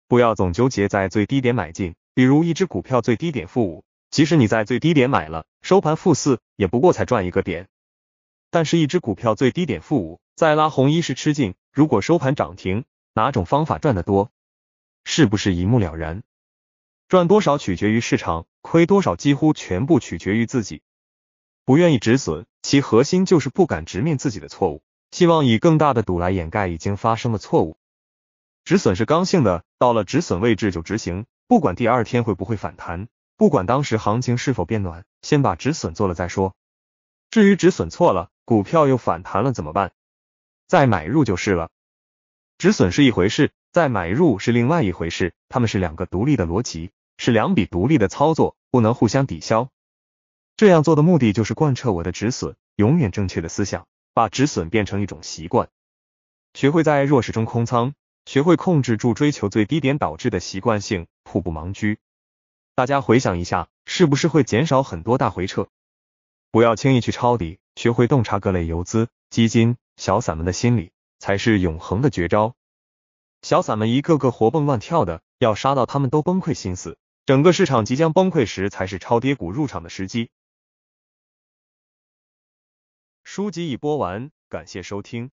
[SPEAKER 1] 不要总纠结在最低点买进，比如一只股票最低点负五。即使你在最低点买了，收盘负四，也不过才赚一个点。但是，一只股票最低点负五，再拉红一时吃进，如果收盘涨停，哪种方法赚的多？是不是一目了然？赚多少取决于市场，亏多少几乎全部取决于自己。不愿意止损，其核心就是不敢直面自己的错误，希望以更大的赌来掩盖已经发生的错误。止损是刚性的，到了止损位置就执行，不管第二天会不会反弹。不管当时行情是否变暖，先把止损做了再说。至于止损错了，股票又反弹了怎么办？再买入就是了。止损是一回事，再买入是另外一回事，他们是两个独立的逻辑，是两笔独立的操作，不能互相抵消。这样做的目的就是贯彻我的止损永远正确的思想，把止损变成一种习惯，学会在弱势中空仓，学会控制住追求最低点导致的习惯性瀑布盲狙。大家回想一下，是不是会减少很多大回撤？不要轻易去抄底，学会洞察各类游资、基金、小散们的心理，才是永恒的绝招。小散们一个个活蹦乱跳的，要杀到他们都崩溃、心死，整个市场即将崩溃时，才是超跌股入场的时机。书籍已播完，感谢收听。